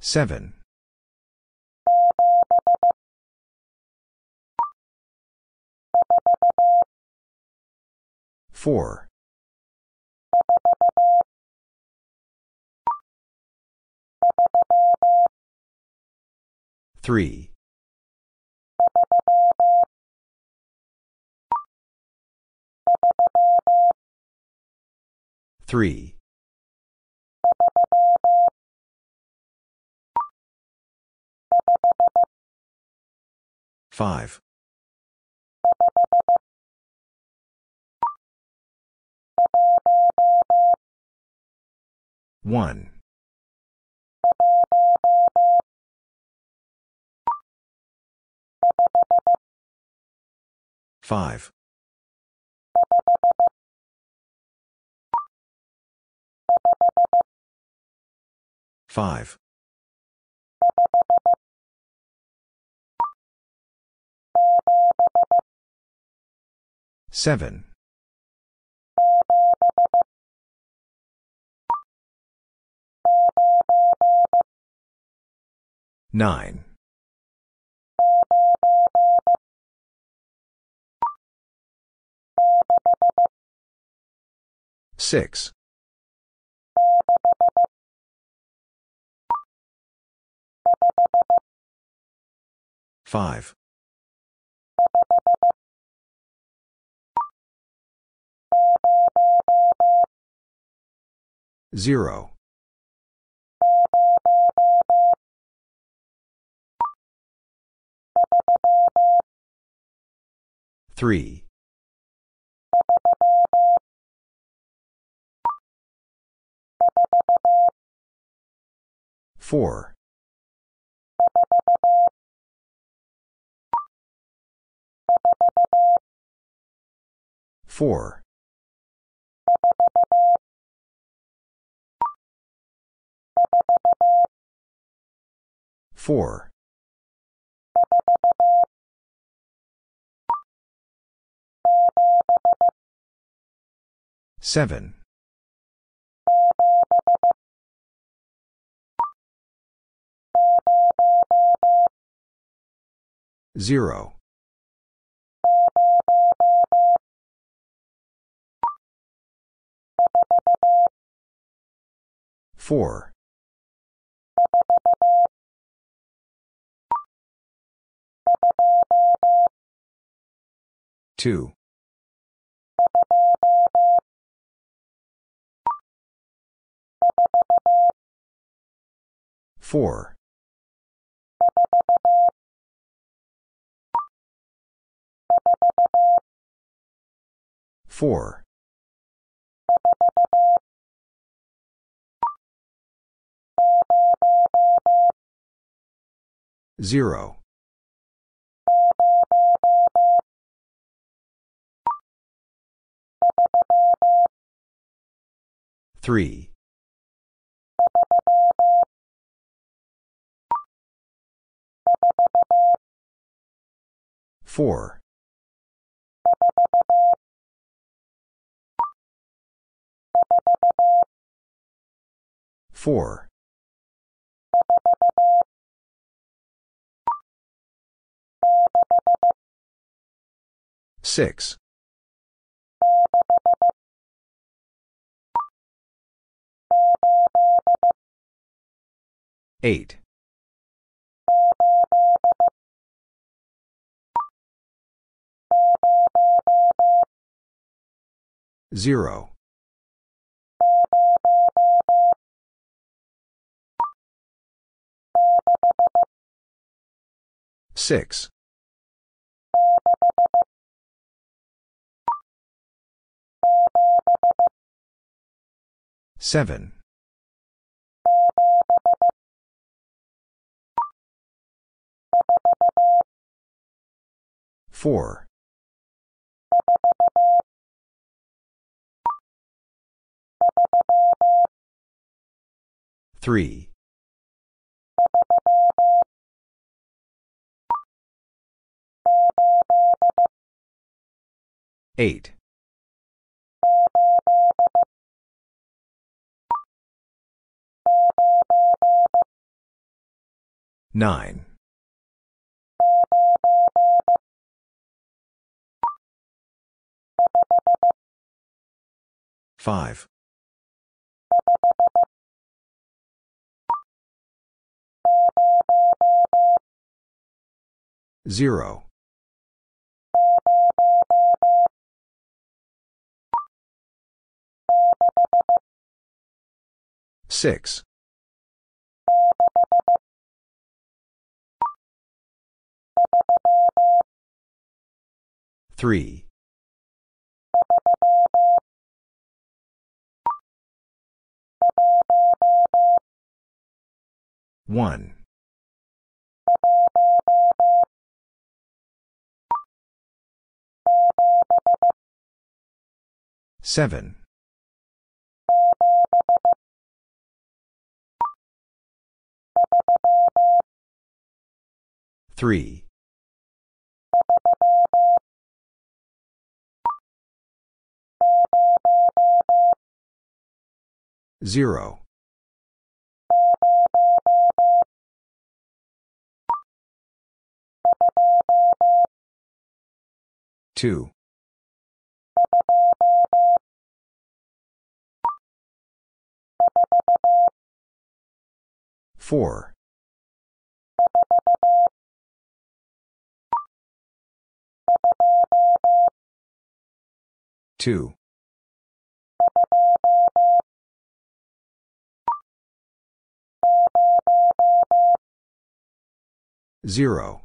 Seven. Four. Three. Three. Five. One. Five. Five. Seven. Nine. Six. 5. 0. 3. 4. Four. Four. Seven. Zero. Four. Two. Four. Four. Zero. Three. Four. Four. Six. Eight. Zero. Six. Seven. Four. Three. Eight. Nine. Five. Zero. Six. Three. One. Seven. Three. Zero. Two. Four. Two. Zero.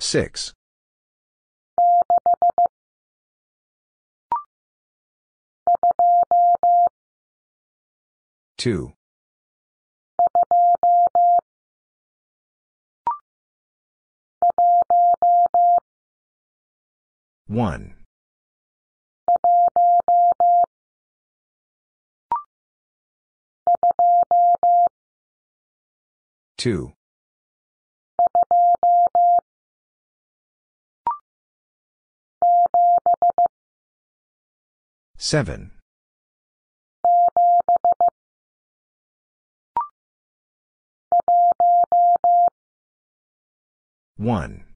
Six. Two. One. Two. Seven. One.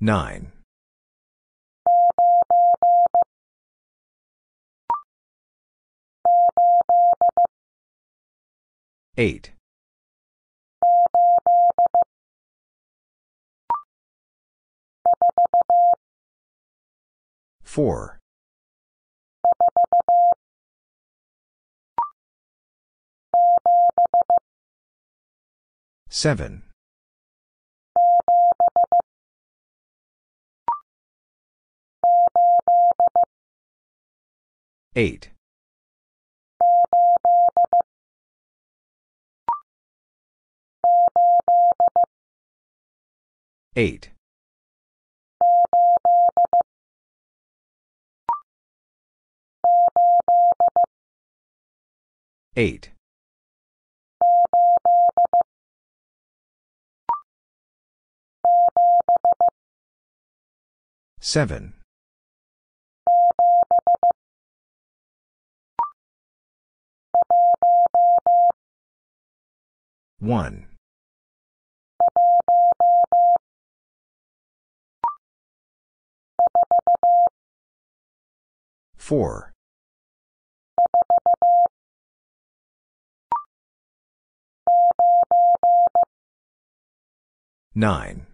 Nine. Eight. Four. Seven. 8. 8. 8. 7. 1. 4. 9.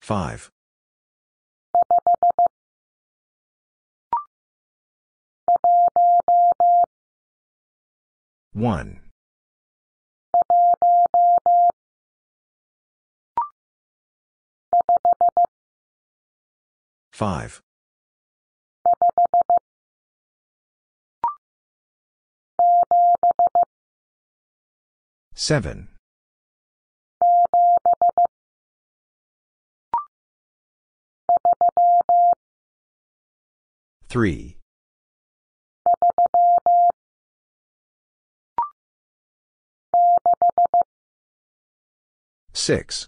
5. 1. 5. 7. 3. 6.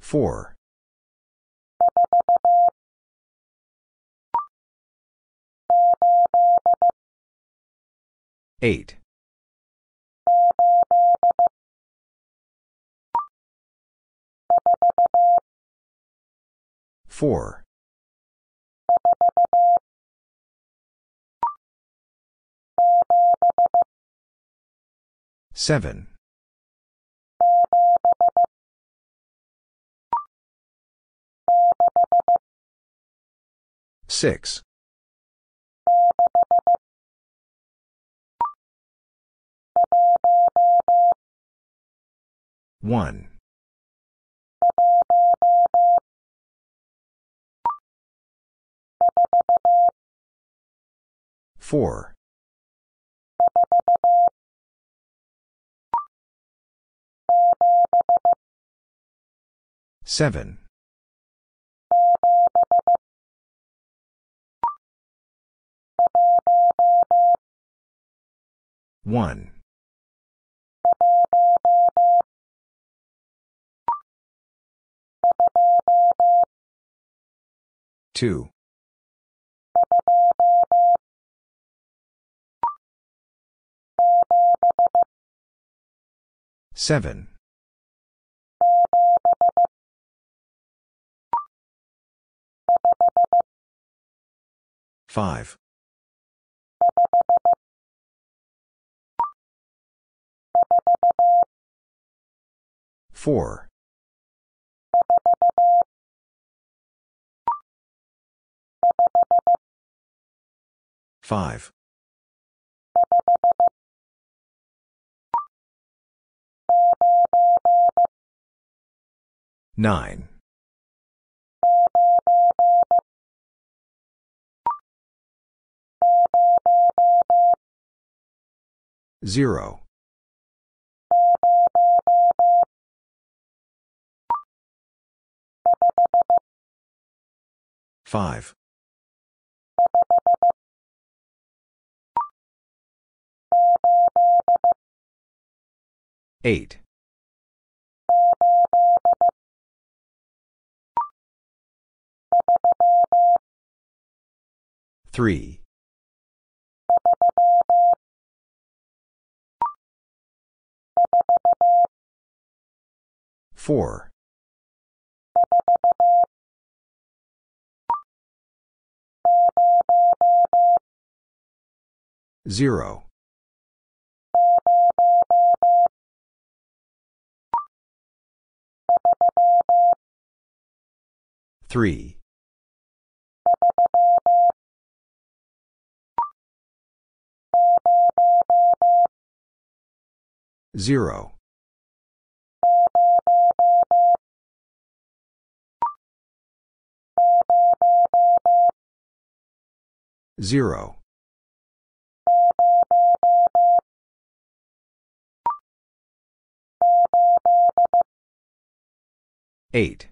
4. 8. 4. Seven. Six. One. Four. Seven. One. Two. Seven. Five. Four. Five. Nine. Zero. Five. Eight. Three. Four. Zero. Three. Zero. Zero. Eight.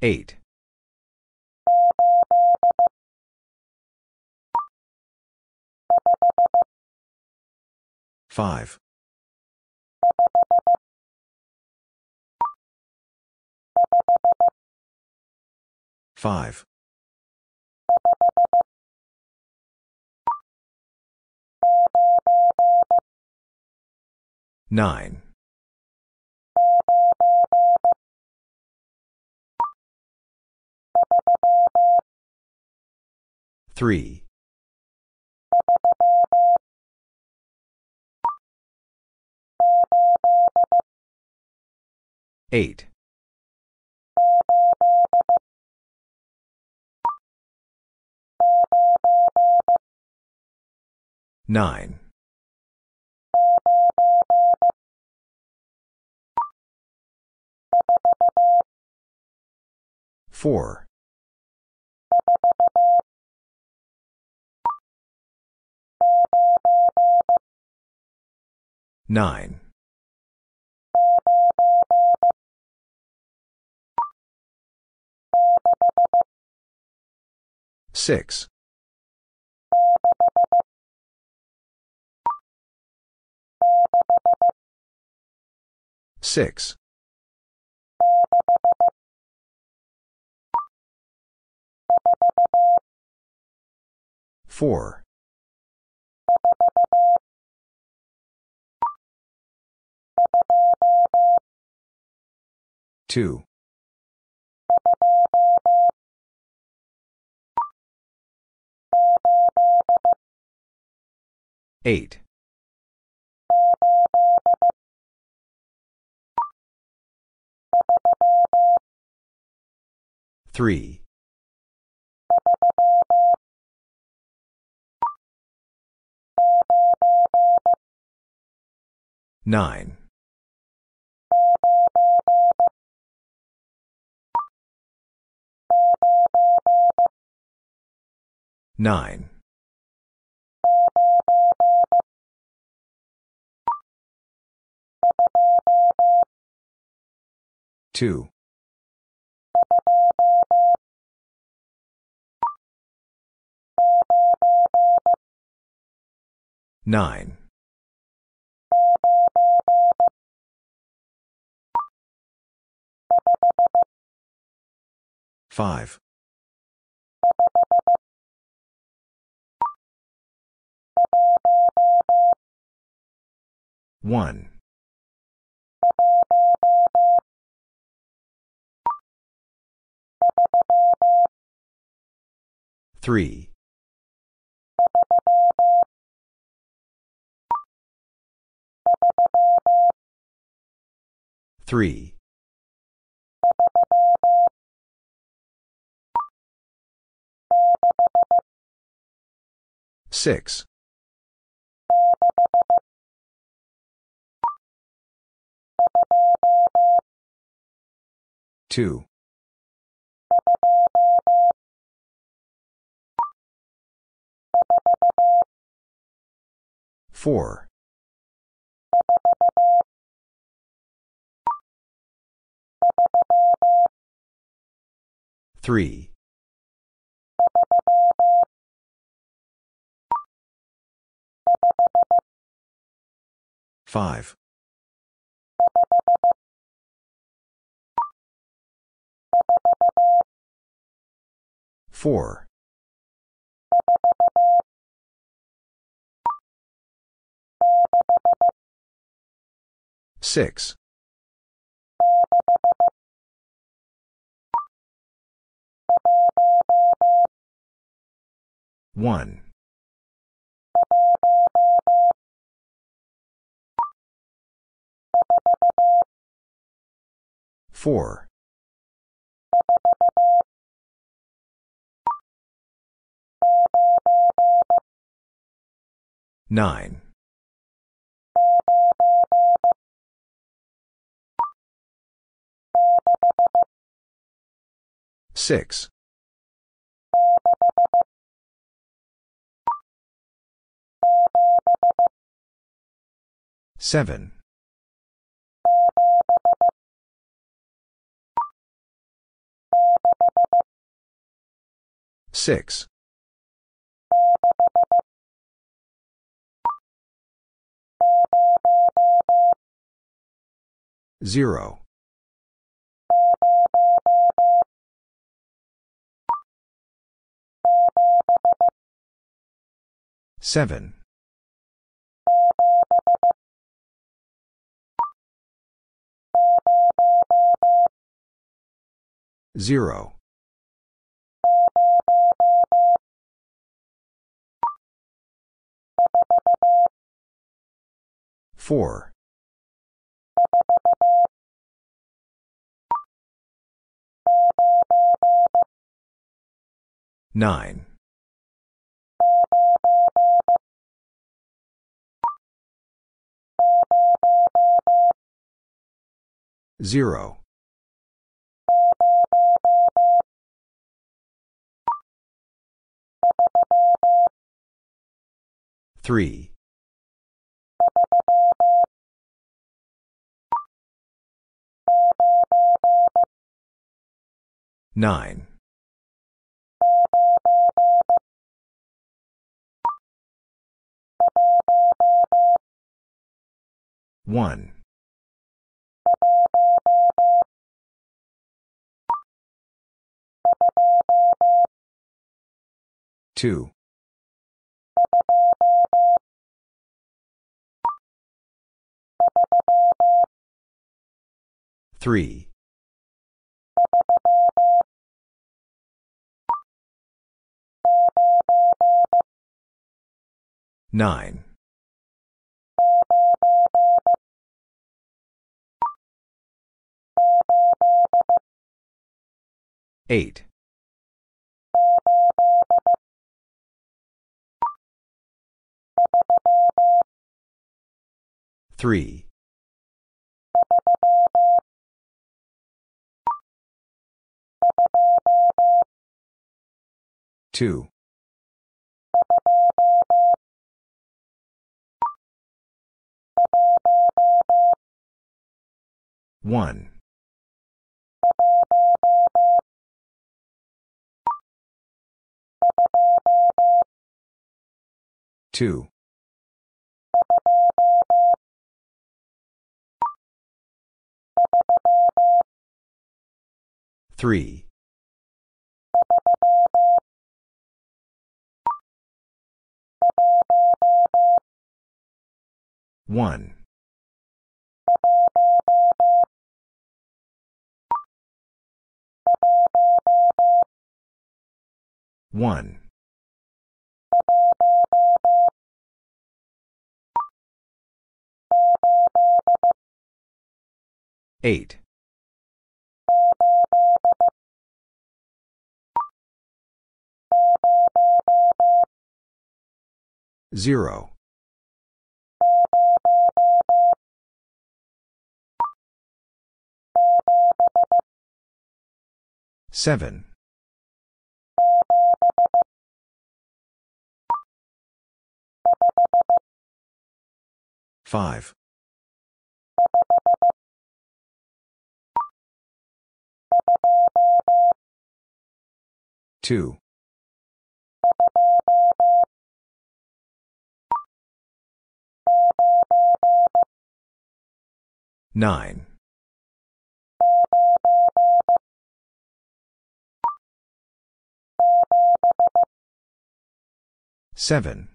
Eight. Five. Five. Nine. Three. Eight. Nine. Four. Nine. Six. Six. Four. Two. Eight. Three. Nine. Nine. Two. 9. 5. 1. 3. Three. Six. Two. Four. Three. Five. Four. Six. 1. 4. 9. 6. Seven. Six. Zero. Seven. Zero. Four. Nine. Zero. Three. Nine. One. Two. Three. Nine. Eight. Three. Two. One. Two. Three. One. 1. 8. 0. 7. Five. Two. Nine. Seven.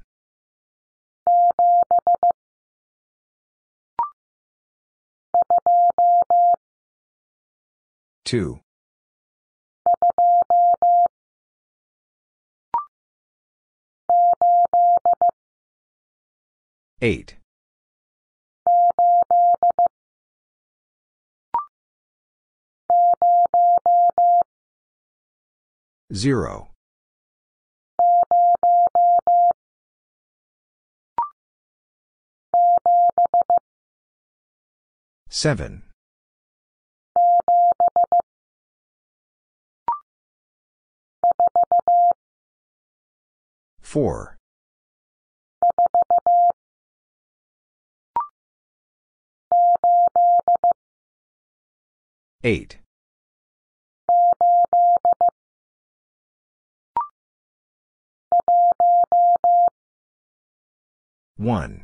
2. 8. 0. 7. Four. Eight. One.